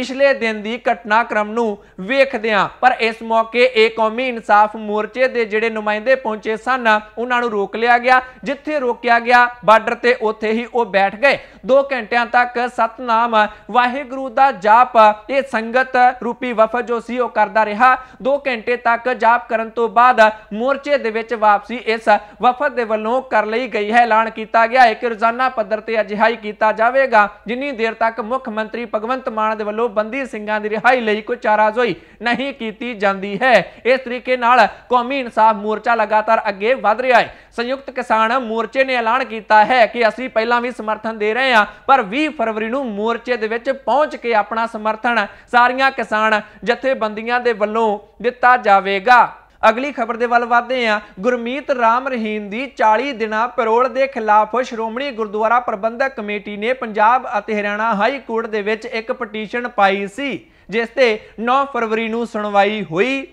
ਪਿਛਲੇ ਦਿਨ ਦੀ ਘਟਨਾਕ੍ਰਮ ਨੂੰ ਵੇਖਦੇ ਆ ਪਰ ਇਸ ਮੌਕੇ ਇਹ ਕੌਮੀ ਇਨਸਾਫ ਮੋਰਚੇ ਦੇ ਜਿਹੜੇ ਨੁਮਾਇੰਦੇ ਪਹੁੰਚੇ ਸਨ ਉਹਨਾਂ ਨੂੰ ਰੋਕ ਲਿਆ ਗਿਆ ਜਿੱਥੇ ਰੋਕਿਆ ਗਿਆ ਬਾਰਡਰ ਤੇ ਉੱਥੇ ਹੀ ਉਹ ਬੈਠ ਗਏ 2 ਘੰਟਿਆਂ ਤੱਕ ਸਤਨਾਮ ਵਾਹਿਗੁਰੂ ਦਾ ਜਾਪ ਇਹ ਸੰਗਤ ਰੂਪੀ ਵਫਦ ਜੋ ਸੀ ਉਹ ਕਰਦਾ ਰਿਹਾ 2 ਘੰਟੇ ਤੱਕ ਜਾਪ ਕਰਨ ਤੋਂ ਬਾਅਦ ਮੋਰਚੇ ਦੇ ਵਿੱਚ ਵਾਪਸੀ ਇਸ ਵਫਦ ਦੇ ਵੱਲੋਂ ਕਰ ਲਈ ਗਈ ਹੈ ਐਲਾਨ ਕੀਤਾ ਗਿਆ ਹੈ ਕਿ ਰੋਜ਼ਾਨਾ ਪੱਧਰ ਤੇ ਅਜਿਹਾ ਹੀ ਕੀਤਾ ਜਾਵੇਗਾ ਜਿੰਨੀ ਦੇਰ ਤੱਕ ਮੁੱਖ ਮੰਤਰੀ ਭਗਵੰਤ ਮਾਨ ਦੇ ਵੱਲੋਂ ਬੰਦੀ ਸਿੰਘਾਂ ਦੀ ਰਿਹਾਈ ਲਈ ਕੋਈ ਚਾਰਾਜ਼ੋਈ ਨਹੀਂ ਕੀਤੀ ਜਾਂਦੀ ਹੈ ਇਸ ਤਰੀਕੇ ਨਾਲ ਕੌਮੀ ਇਨਸਾਫ ਮੋਰਚਾ ਲਗਾਤਾਰ ਅੱਗੇ ਵਧ ਰਿਹਾ ਹੈ ਸੰਯੁਕਤ ਕਿਸਾਨ ਮੋਰਚੇ ਨੇ ਐਲਾਨ ਕੀਤਾ ਹੈ ਕਿ ਅਸੀਂ ਪਹਿਲਾਂ ਵੀ ਸਮਰਥਨ ਦੇ ਰਹੇ ਹਾਂ ਪਰ 20 ਫਰਵਰੀ ਨੂੰ ਮੋਰਚੇ ਦੇ ਵਿੱਚ ਪਹੁੰਚ ਕੇ ਆਪਣਾ ਸਮਰਥਨ ਸਾਰੀਆਂ ਕਿਸਾਨ ਜਥੇਬੰਦੀਆਂ ਦੇ ਵੱਲੋਂ ਦਿੱਤਾ ਜਾਵੇਗਾ ਅਗਲੀ ਖਬਰ ਦੇ ਵੱਲ ਵਧਦੇ ਹਾਂ ਗੁਰਮੀਤ ਰਾਮ ਰਹੀਮ ਦੀ 40 ਦਿਨਾ ਪੈਰੋਲ ਦੇ ਖਿਲਾਫ ਸ਼੍ਰੋਮਣੀ ਗੁਰਦੁਆਰਾ ਪ੍ਰਬੰਧਕ ਕਮੇਟੀ ਨੇ ਪੰਜਾਬ ਅਤੇ ਹਰਿਆਣਾ ਹਾਈ ਕੋਰਟ ਦੇ ਵਿੱਚ ਇੱਕ ਪਟੀਸ਼ਨ ਪਾਈ ਸੀ ਜਿਸ ਤੇ 9 ਫਰਵਰੀ ਨੂੰ ਸੁਣਵਾਈ ਹੋਈ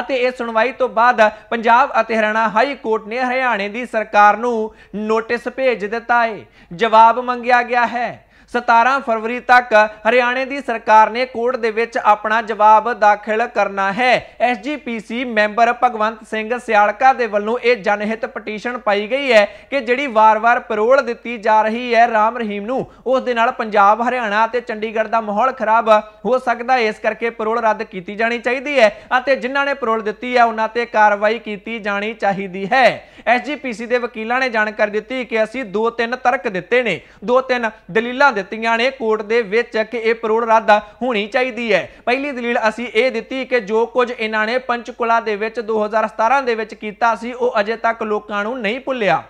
ਅਤੇ ਇਹ ਸੁਣਵਾਈ ਤੋਂ ਬਾਅਦ ਪੰਜਾਬ ਅਤੇ ਹਰਿਆਣਾ ਹਾਈ ਕੋਰਟ ਨੇ ਹਰਿਆਣੇ ਦੀ ਸਰਕਾਰ ਨੂੰ ਨੋਟਿਸ ਭੇਜ ਦਿੱਤਾ ਹੈ ਜਵਾਬ ਮੰਗਿਆ ਗਿਆ ਹੈ 17 ਫਰਵਰੀ ਤੱਕ ਹਰਿਆਣੇ ਦੀ ਸਰਕਾਰ ਨੇ ਕੋਰਟ ਦੇ ਵਿੱਚ ਆਪਣਾ ਜਵਾਬ ਦਾਖਲ ਕਰਨਾ ਹੈ ਐਸਜੀਪੀਸੀ ਮੈਂਬਰ ਭਗਵੰਤ ਸਿੰਘ ਸਿਆਲਕਾ ਦੇ ਵੱਲੋਂ ਇਹ ਜਨਹਿਤ ਪਟੀਸ਼ਨ ਪਾਈ ਗਈ ਹੈ ਕਿ ਜਿਹੜੀ ਵਾਰ-ਵਾਰ ਪਰੋਲ ਦਿੱਤੀ ਜਾ ਰਹੀ ਹੈ ਰਾਮ ਰਹੀਮ ਨੂੰ ਉਸ ਦੇ ਨਾਲ ਪੰਜਾਬ ਹਰਿਆਣਾ ਅਤੇ ਚੰਡੀਗੜ੍ਹ ਦਾ ਮਾਹੌਲ ਖਰਾਬ ਹੋ ਸਕਦਾ ਹੈ ਇਸ ਕਰਕੇ ਪਰੋਲ ਰੱਦ ਕੀਤੀ ਜਾਣੀ ਚਾਹੀਦੀ ਹੈ ਅਤੇ ਜਿਨ੍ਹਾਂ ਨੇ ਪਰੋਲ ਦਿੱਤੀ ਹੈ ਉਹਨਾਂ ਤੇ ਕਾਰਵਾਈ ਕੀਤੀ ਜਾਣੀ ਚਾਹੀਦੀ ਹੈ ਐਸਜੀਪੀਸੀ ਦੇ ਵਕੀਲਾਂ ਨੇ ਜਾਣਕਾਰੀ ਦਿੱਤੀ ਕਿ ਅਸੀਂ ਦੋ ਤਿੰਨ ਤਰਕ ਦਿੱਤੇ ਨੇ ਦੋ ਤਿੰਨ ਦਲੀਲਾਂ ਦਿੱਤੀਆਂ ਨੇ ਕੋਰਟ ਦੇ ਵਿੱਚ ਕਿ ਇਹ ਪਰੋਲ ਰੱਦ ਹੋਣੀ ਚਾਹੀਦੀ ਹੈ ਪਹਿਲੀ ਦਲੀਲ ਅਸੀਂ ਇਹ ਦਿੱਤੀ ਕਿ ਜੋ ਕੁਝ ਇਹਨਾਂ ਨੇ ਪੰਚਕੁਲਾ ਦੇ ਵਿੱਚ 2017 ਦੇ ਵਿੱਚ ਕੀਤਾ ਸੀ ਉਹ ਅਜੇ ਤੱਕ ਲੋਕਾਂ ਨੂੰ ਨਹੀਂ ਭੁੱਲਿਆ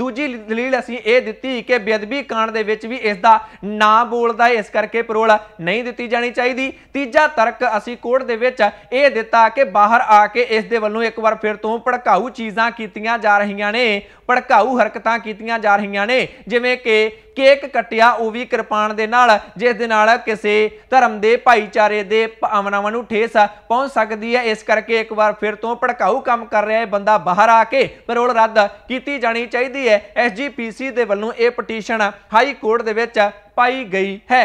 ਦੂਜੀ ਦਲੀਲ ਅਸੀਂ ਇਹ ਦਿੱਤੀ ਕਿ ਬੇਅਦਬੀ ਕਾਂਡ ਦੇ ਵਿੱਚ ਵੀ ਇਸ ਦਾ ਨਾਂ ਬੋਲਦਾ ਇਸ ਕਰਕੇ ਪਰੋਲ ਨਹੀਂ ਦਿੱਤੀ ਜਾਣੀ ਚਾਹੀਦੀ ਤੀਜਾ ਤਰਕ ਅਸੀਂ ਕੋਰਟ ਦੇ ਵਿੱਚ ਇਹ ਦਿੱਤਾ ਕਿ ਬਾਹਰ ਆ ਕੇ ਇਸ ਦੇ ਵੱਲੋਂ ਇੱਕ ਵਾਰ ਫਿਰ ਤੋਂ ਭੜਕਾਊ ਚੀਜ਼ਾਂ ਕੀਤੀਆਂ ਜਾ ਰਹੀਆਂ ਨੇ ਭੜਕਾਊ ਹਰਕਤਾਂ ਕੀਤੀਆਂ ਜਾ ਰਹੀਆਂ ਨੇ ਜਿਵੇਂ ਕਿ ਕੇਕ ਕਟਿਆ ਉਹ ਵੀ ਕਿਰਪਾਨ ਦੇ ਨਾਲ ਜਿਸ ਦੇ ਨਾਲ ਕਿਸੇ ਧਰਮ ਦੇ ਭਾਈਚਾਰੇ ਦੇ ਭਾਵਨਾਵਾਂ ਨੂੰ ਠੇਸ ਪਹੁੰਚ ਸਕਦੀ ਹੈ ਇਸ ਕਰਕੇ ਇੱਕ ਵਾਰ ਫਿਰ ਤੋਂ ਭੜਕਾਊ ਕੰਮ ਕਰ ਰਿਹਾ ਹੈ ਬੰਦਾ ਬਾਹਰ ਆ ਕੇ ਪਰੋਲ ਰੱਦ ਕੀਤੀ ਜਾਣੀ ਚਾਹੀਦੀ ਹੈ ਐਸਜੀਪੀਸੀ ਦੇ ਵੱਲੋਂ ਇਹ ਪਟੀਸ਼ਨ ਹਾਈ ਕੋਰਟ ਦੇ ਵਿੱਚ ਪਾਈ ਗਈ ਹੈ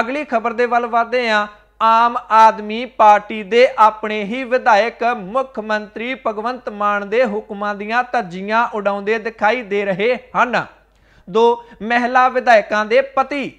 ਅਗਲੀ ਖਬਰ ਦੇ ਵੱਲ ਵਧਦੇ ਹਾਂ ਆਮ ਆਦਮੀ ਪਾਰਟੀ ਦੇ ਆਪਣੇ ਹੀ ਵਿਧਾਇਕ ਮੁੱਖ ਮੰਤਰੀ ਭਗਵੰਤ ਮਾਨ ਦੇ ਹੁਕਮਾਂ ਦੀਆਂ ਧੱਜੀਆਂ ਉਡਾਉਂਦੇ ਦਿਖਾਈ ਦੇ ਰਹੇ ਹਨ ਦੋ ਮਹਿਲਾ ਵਿਧਾਇਕਾਂ ਦੇ ਪਤੀ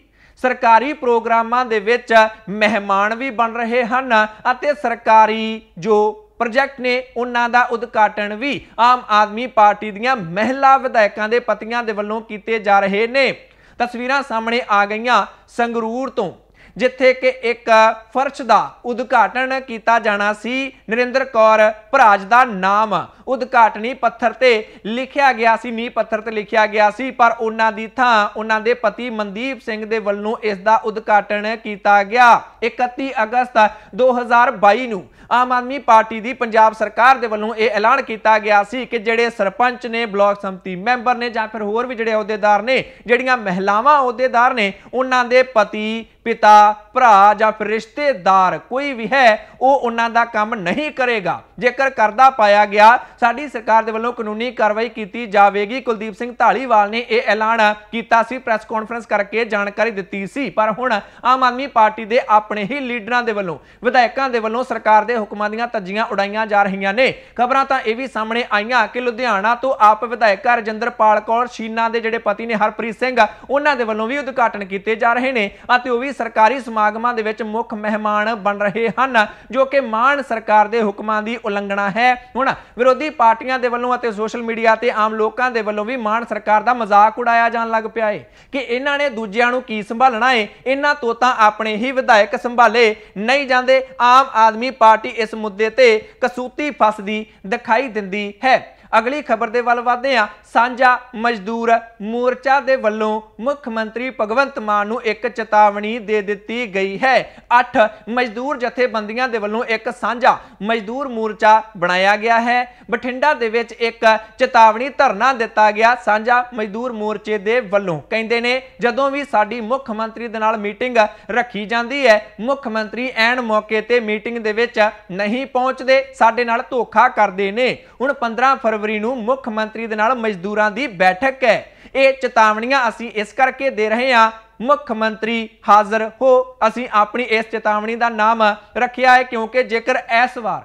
ਸਰਕਾਰੀ ਪ੍ਰੋਗਰਾਮਾਂ ਦੇ ਵਿੱਚ ਮਹਿਮਾਨ ਵੀ ਬਣ ਰਹੇ ਹਨ ਅਤੇ ਸਰਕਾਰੀ ਜੋ ਪ੍ਰੋਜੈਕਟ ਨੇ ਉਹਨਾਂ ਦਾ ਉਦਘਾਟਨ ਵੀ ਆਮ ਆਦਮੀ ਪਾਰਟੀ ਦੀਆਂ ਮਹਿਲਾ ਵਿਧਾਇਕਾਂ ਦੇ ਪਤੀਆਂ ਦੇ ਵੱਲੋਂ ਕੀਤੇ ਜਾ ਰਹੇ ਨੇ ਤਸਵੀਰਾਂ ਸਾਹਮਣੇ ਆ ਗਈਆਂ ਸੰਗਰੂਰ ਤੋਂ ਜਿੱਥੇ ਕਿ ਇੱਕ ਫਰਸ਼ ਦਾ ਉਦਘਾਟਨ ਕੀਤਾ ਜਾਣਾ ਸੀ ਨਰਿੰਦਰ ਕੌਰ ਭਰਾਜ ਦਾ ਨਾਮ ਉਦਘਾਟਨੀ ਪੱਥਰ ਤੇ ਲਿਖਿਆ ਗਿਆ ਸੀ ਨੀ ਪੱਥਰ ਤੇ ਲਿਖਿਆ ਗਿਆ ਸੀ ਪਰ ਉਹਨਾਂ ਦੀ ਥਾਂ ਉਹਨਾਂ ਦੇ ਪਤੀ ਮਨਦੀਪ ਸਿੰਘ ਦੇ ਵੱਲੋਂ ਇਸ ਦਾ ਉਦਘਾਟਨ ਕੀਤਾ ਗਿਆ 31 ਅਗਸਤ 2022 ਨੂੰ ਆਮ ਆਦਮੀ ਪਾਰਟੀ ਦੀ ਪੰਜਾਬ ਸਰਕਾਰ ਦੇ ਵੱਲੋਂ ਇਹ ਐਲਾਨ ਕੀਤਾ ਗਿਆ ਸੀ ਕਿ ਜਿਹੜੇ ਸਰਪੰਚ ਨੇ ਬਲਾਕ ਸੰਮਤੀ ਮੈਂਬਰ ਨੇ ਜਾਂ ਫਿਰ ਹੋਰ ਵੀ ਜਿਹੜੇ ਅਹੁਦੇਦਾਰ ਨੇ ਜਿਹੜੀਆਂ ਮਹਿਲਾਵਾਂ ਅਹੁਦੇਦਾਰ ਨੇ ਉਹਨਾਂ ਦੇ ਪਤੀ ਪਿਤਾ ਭਰਾ ਜਾਂ ਫਿਰ ਰਿਸ਼ਤੇਦਾਰ ਕੋਈ ਵੀ ਹੈ ਉਹ ਉਹਨਾਂ ਦਾ ਕੰਮ ਨਹੀਂ ਕਰੇਗਾ ਜੇਕਰ ਕਰਦਾ ਪਾਇਆ ਗਿਆ ਸਾਡੀ ਸਰਕਾਰ ਦੇ ਵੱਲੋਂ ਕਾਨੂੰਨੀ ਕਾਰਵਾਈ ਕੀਤੀ ਜਾਵੇਗੀ ਕੁਲਦੀਪ ਸਿੰਘ ਢਾਲੀਵਾਲ ਨੇ ਇਹ ਐਲਾਨ ਕੀਤਾ ਸੀ ਪ੍ਰੈਸ ਕਾਨਫਰੰਸ ਕਰਕੇ ਜਾਣਕਾਰੀ ਦਿੱਤੀ ਸੀ ਪਰ ਹੁਣ ਆਮ ਆਦਮੀ ਪਾਰਟੀ ਦੇ ਆਪਣੇ ਹੀ ਲੀਡਰਾਂ ਦੇ ਵੱਲੋਂ ਵਿਧਾਇਕਾਂ ਦੇ ਵੱਲੋਂ ਸਰਕਾਰ ਦੇ ਹੁਕਮਾਂ ਦੀਆਂ ਤੱਜੀਆਂ ਉਡਾਈਆਂ ਜਾ ਰਹੀਆਂ ਨੇ ਖਬਰਾਂ ਤਾਂ ਇਹ ਵੀ ਸਾਹਮਣੇ ਆਈਆਂ ਕਿ ਲੁਧਿਆਣਾ ਤੋਂ ਆਪ ਵਿਧਾਇਕ ਰਜਿੰਦਰਪਾਲ ਕੌਰ ਸ਼ੀਨਾ ਦੇ ਜਿਹੜੇ ਪਤੀ ਨੇ ਹਰਪ੍ਰੀਤ ਸਿੰਘ ਉਹਨਾਂ ਦੇ ਵੱਲੋਂ ਵੀ ਉਦਘਾਟਨ ਕੀਤੇ ਜਾ ਰਹੇ ਨੇ ਅਤੇ ਉਹ ਵੀ ਸਰਕਾਰੀ ਸਮਾਗਮ ਸਮਾਗਮਾਂ ਦੇ ਵਿੱਚ ਮੁੱਖ ਮਹਿਮਾਨ ਬਣ ਰਹੇ ਹਨ ਜੋ ਕਿ ਮਾਨ ਸਰਕਾਰ ਦੇ ਹੁਕਮਾਂ ਦੀ ਉਲੰਘਣਾ ਹੈ ਹੁਣ ਵਿਰੋਧੀ ਪਾਰਟੀਆਂ ਦੇ ਵੱਲੋਂ ਅਤੇ ਸੋਸ਼ਲ ਮੀਡੀਆ ਤੇ ਆਮ ਲੋਕਾਂ ਦੇ ਵੱਲੋਂ ਵੀ ਮਾਨ ਸਰਕਾਰ ਦਾ ਮਜ਼ਾਕ ਉਡਾਇਆ ਜਾਣ ਲੱਗ ਪਿਆ ਹੈ ਕਿ ਇਹਨਾਂ ਨੇ ਦੂਜਿਆਂ ਨੂੰ ਕੀ ਸੰਭਾਲਣਾ ਹੈ ਇਹਨਾਂ ਤੋਂ ਤਾਂ ਆਪਣੇ ਹੀ ਵਿਧਾਇਕ ਸੰਭਾਲੇ ਨਹੀਂ ਜਾਂਦੇ ਆਮ ਆਦਮੀ ਪਾਰਟੀ ਇਸ ਮੁੱਦੇ ਤੇ ਕਸੂਤੀ ਫਸਦੀ ਦਿਖਾਈ ਦਿੰਦੀ ਹੈ ਅਗਲੀ ਖਬਰ ਦੇ ਵੱਲ ਵਧਦੇ ਹਾਂ ਸਾਂਝਾ ਮਜ਼ਦੂਰ ਮੋਰਚਾ ਦੇ ਵੱਲੋਂ ਮੁੱਖ ਮੰਤਰੀ ਭਗਵੰਤ ਮਾਨ ਨੂੰ ਇੱਕ ਚੇਤਾਵਨੀ ਦੇ ਦਿੱਤੀ ਗਈ ਹੈ 8 ਮਜ਼ਦੂਰ ਜਥੇਬੰਦੀਆਂ ਦੇ ਵੱਲੋਂ ਇੱਕ ਸਾਂਝਾ ਮਜ਼ਦੂਰ ਮੋਰਚਾ ਬਣਾਇਆ ਗਿਆ ਹੈ ਬਠਿੰਡਾ ਦੇ ਵਿੱਚ ਇੱਕ ਚੇਤਾਵਨੀ ਧਰਨਾ ਦਿੱਤਾ ਗਿਆ ਸਾਂਝਾ ਮਜ਼ਦੂਰ ਮੋਰਚੇ ਦੇ ਵੱਲੋਂ ਕਹਿੰਦੇ ਨੇ ਜਦੋਂ ਵੀ ਸਾਡੀ ਮੁੱਖ ਮੰਤਰੀ ਦੇ ਨਾਲ ਮੀਟਿੰਗ ਰੱਖੀ ਜਾਂਦੀ ਹੈ ਮੁੱਖ ਮੰਤਰੀ ਐਨ ਮੌਕੇ ਤੇ ਮੀਟਿੰਗ ਦੇ ਵਿੱਚ ਨਹੀਂ ਪਹੁੰਚਦੇ ਸਾਡੇ ਨਾਲ ਧੋਖਾ ਕਰਦੇ ਨੇ ਹੁਣ 15 ਫਰਵਰੀ ਨੂੰ ਮੁੱਖ ਮੰਤਰੀ ਦੇ ਨਾਲ ਮਜ਼ਦੂਰਾਂ ਦੀ ਬੈਠਕ ਹੈ ਇਹ ਚੇਤਾਵਨੀਆਂ ਅਸੀਂ ਇਸ ਕਰਕੇ ਦੇ ਰਹੇ ਹਾਂ ਮੁੱਖ ਮੰਤਰੀ ਹਾਜ਼ਰ ਹੋ ਅਸੀਂ ਆਪਣੀ ਇਸ ਚੇਤਾਵਨੀ ਦਾ ਨਾਮ ਰੱਖਿਆ ਹੈ ਕਿਉਂਕਿ ਜੇਕਰ ਇਸ ਵਾਰ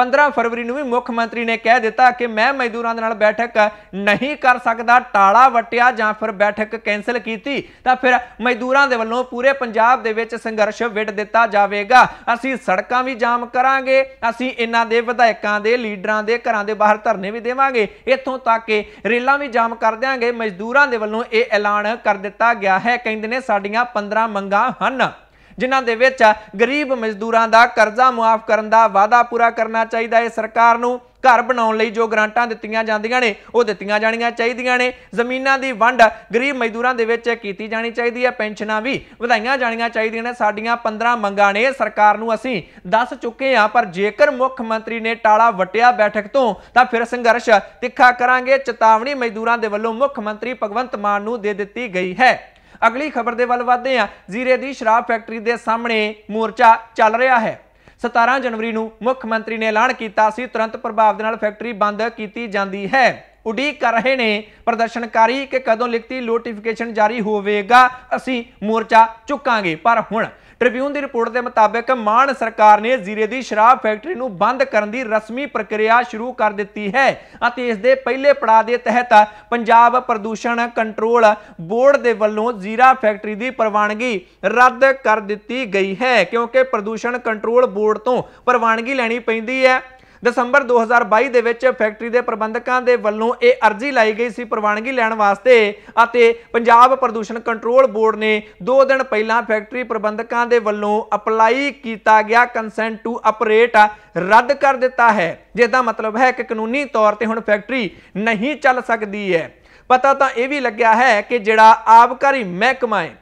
15 ਫਰਵਰੀ ਨੂੰ ਵੀ ਮੁੱਖ ਮੰਤਰੀ ਨੇ ਕਹਿ ਦਿੱਤਾ ਕਿ ਮੈਂ ਮਜ਼ਦੂਰਾਂ ਦੇ ਨਾਲ ਬੈਠਕ ਨਹੀਂ ਕਰ ਸਕਦਾ ਟਾਲਾ ਵਟਿਆ ਜਾਂ ਫਿਰ ਬੈਠਕ ਕੈਨਸਲ ਕੀਤੀ ਤਾਂ ਫਿਰ ਮਜ਼ਦੂਰਾਂ ਦੇ ਵੱਲੋਂ ਪੂਰੇ ਪੰਜਾਬ ਦੇ ਵਿੱਚ ਸੰਘਰਸ਼ ਵਿੜ ਦਿੱਤਾ ਜਾਵੇਗਾ ਅਸੀਂ ਸੜਕਾਂ ਵੀ ਜਾਮ ਕਰਾਂਗੇ ਅਸੀਂ ਇਹਨਾਂ ਦੇ ਵਿਧਾਇਕਾਂ ਦੇ ਲੀਡਰਾਂ ਦੇ ਘਰਾਂ ਦੇ ਬਾਹਰ ਧਰਨੇ ਵੀ ਦੇਵਾਂਗੇ ਇੱਥੋਂ ਤੱਕ ਕਿ ਰੇਲਾਂ ਵੀ ਜਾਮ ਕਰ ਦਿਆਂਗੇ ਮਜ਼ਦੂਰਾਂ ਦੇ ਵੱਲੋਂ ਇਹ ਐਲਾਨ ਕਰ ਦਿੱਤਾ ਗਿਆ ਹੈ ਕਹਿੰਦੇ ਨੇ ਸਾਡੀਆਂ 15 ਮੰਗਾਂ ਹਨ ਜਿਨ੍ਹਾਂ ਦੇ ਵਿੱਚ ਗਰੀਬ ਮਜ਼ਦੂਰਾਂ ਦਾ ਕਰਜ਼ਾ ਮੁਆਫ ਕਰਨ ਦਾ ਵਾਅਦਾ ਪੂਰਾ ਕਰਨਾ ਚਾਹੀਦਾ ਹੈ ਸਰਕਾਰ ਨੂੰ ਘਰ ਬਣਾਉਣ ਲਈ ਜੋ ਗ੍ਰਾਂਟਾਂ ਦਿੱਤੀਆਂ ਜਾਂਦੀਆਂ ਨੇ ਉਹ ਦਿੱਤੀਆਂ ਜਾਣੀਆਂ ਚਾਹੀਦੀਆਂ ਨੇ ਜ਼ਮੀਨਾਂ ਦੀ ਵੰਡ ਗਰੀਬ ਮਜ਼ਦੂਰਾਂ ਦੇ ਵਿੱਚ ਕੀਤੀ ਜਾਣੀ ਚਾਹੀਦੀ ਹੈ ਪੈਨਸ਼ਨਾਂ ਵੀ ਵਧਾਈਆਂ ਜਾਣੀਆਂ ਚਾਹੀਦੀਆਂ ਨੇ ਸਾਡੀਆਂ 15 ਮੰਗਾਂ ਨੇ ਸਰਕਾਰ ਨੂੰ ਅਸੀਂ ਦੱਸ ਚੁੱਕੇ ਹਾਂ ਪਰ ਜੇਕਰ ਮੁੱਖ ਮੰਤਰੀ ਨੇ ਟਾਲਾ ਵਟਿਆ ਬੈਠਕ ਤੋਂ ਤਾਂ ਫਿਰ ਸੰਘਰਸ਼ ਤਿੱਖਾ ਕਰਾਂਗੇ ਚੇਤਾਵਨੀ ਮਜ਼ਦੂਰਾਂ ਦੇ ਵੱਲੋਂ ਮੁੱਖ ਮੰਤਰੀ ਭਗਵੰਤ ਮਾਨ ਨੂੰ ਦੇ ਦਿੱਤੀ ਗਈ ਹੈ ਅਗਲੀ ਖਬਰ ਦੇ ਵੱਲ ਵਧਦੇ ਹਾਂ ਜ਼ੀਰੇ ਦੀ ਸ਼ਰਾਬ ਫੈਕਟਰੀ ਦੇ ਸਾਹਮਣੇ ਮੋਰਚਾ ਚੱਲ ਰਿਹਾ ਹੈ 17 ਜਨਵਰੀ ਨੂੰ ਮੁੱਖ ਮੰਤਰੀ ਨੇ ਐਲਾਨ ਕੀਤਾ ਸੀ ਤੁਰੰਤ ਪ੍ਰਭਾਵ ਦੇ ਨਾਲ ਫੈਕਟਰੀ ਬੰਦ ਕੀਤੀ ਜਾਂਦੀ ਹੈ ਉਡੀਕ ਕਰ ਰਹੇ ਨੇ ਪ੍ਰਦਰਸ਼ਨਕਾਰੀ ਕਿ ਕਦੋਂ ਲਿਖਤੀ ਨੋਟੀਫਿਕੇਸ਼ਨ ਜਾਰੀ ਹੋਵੇਗਾ ਅਸੀਂ ਮੋਰਚਾ ਚੁੱਕਾਂਗੇ ਪਰ ਹੁਣ ਟ੍ਰਿਬਿਊਨ ਦੀ ਰਿਪੋਰਟ ਦੇ ਮੁਤਾਬਕ ਮਾਨ ਸਰਕਾਰ ਨੇ ਜ਼ੀਰੇ ਦੀ ਸ਼ਰਾਬ ਫੈਕਟਰੀ ਨੂੰ ਬੰਦ ਕਰਨ ਦੀ ਰਸਮੀ ਪ੍ਰਕਿਰਿਆ ਸ਼ੁਰੂ ਕਰ ਦਿੱਤੀ ਹੈ ਅਤੇ ਇਸ ਦੇ ਪਹਿਲੇ ਪੜਾਅ ਦੇ ਤਹਿਤ ਪੰਜਾਬ ਪ੍ਰਦੂਸ਼ਣ ਕੰਟਰੋਲ ਬੋਰਡ ਦੇ ਵੱਲੋਂ ਜ਼ੀਰਾ ਫੈਕਟਰੀ ਦੀ ਪ੍ਰਵਾਨਗੀ ਰੱਦ ਕਰ ਦਿੱਤੀ ਗਈ ਹੈ ਕਿਉਂਕਿ ਪ੍ਰਦੂਸ਼ਣ ਕੰਟਰੋਲ ਬੋਰਡ ਤੋਂ ਪ੍ਰਵਾਨਗੀ ਲੈਣੀ ਪੈਂਦੀ ਹੈ ਦਸੰਬਰ 2022 ਦੇ ਵਿੱਚ ਫੈਕਟਰੀ ਦੇ ਪ੍ਰਬੰਧਕਾਂ ਦੇ ਵੱਲੋਂ ਇਹ ਅਰਜ਼ੀ ਲਾਈ ਗਈ ਸੀ ਪ੍ਰਵਾਨਗੀ ਲੈਣ ਵਾਸਤੇ ਅਤੇ ਪੰਜਾਬ ਪ੍ਰਦੂਸ਼ਣ ਕੰਟਰੋਲ ਬੋਰਡ ਨੇ 2 ਦਿਨ ਪਹਿਲਾਂ ਫੈਕਟਰੀ ਪ੍ਰਬੰਧਕਾਂ ਦੇ ਵੱਲੋਂ ਅਪਲਾਈ ਕੀਤਾ ਗਿਆ ਕੰਸੈਂਟ ਟੂ ਆਪਰੇਟ ਰੱਦ ਕਰ ਦਿੱਤਾ ਹੈ ਜਿਸ ਦਾ ਮਤਲਬ ਹੈ ਕਿ ਕਾਨੂੰਨੀ ਤੌਰ ਤੇ ਹੁਣ ਫੈਕਟਰੀ ਨਹੀਂ ਚੱਲ ਸਕਦੀ ਹੈ ਪਤਾ ਤਾਂ ਇਹ ਵੀ ਲੱਗਿਆ ਹੈ ਕਿ ਜਿਹੜਾ ਆਬਕਾਰੀ ਮਹਿਕਮਾ ਹੈ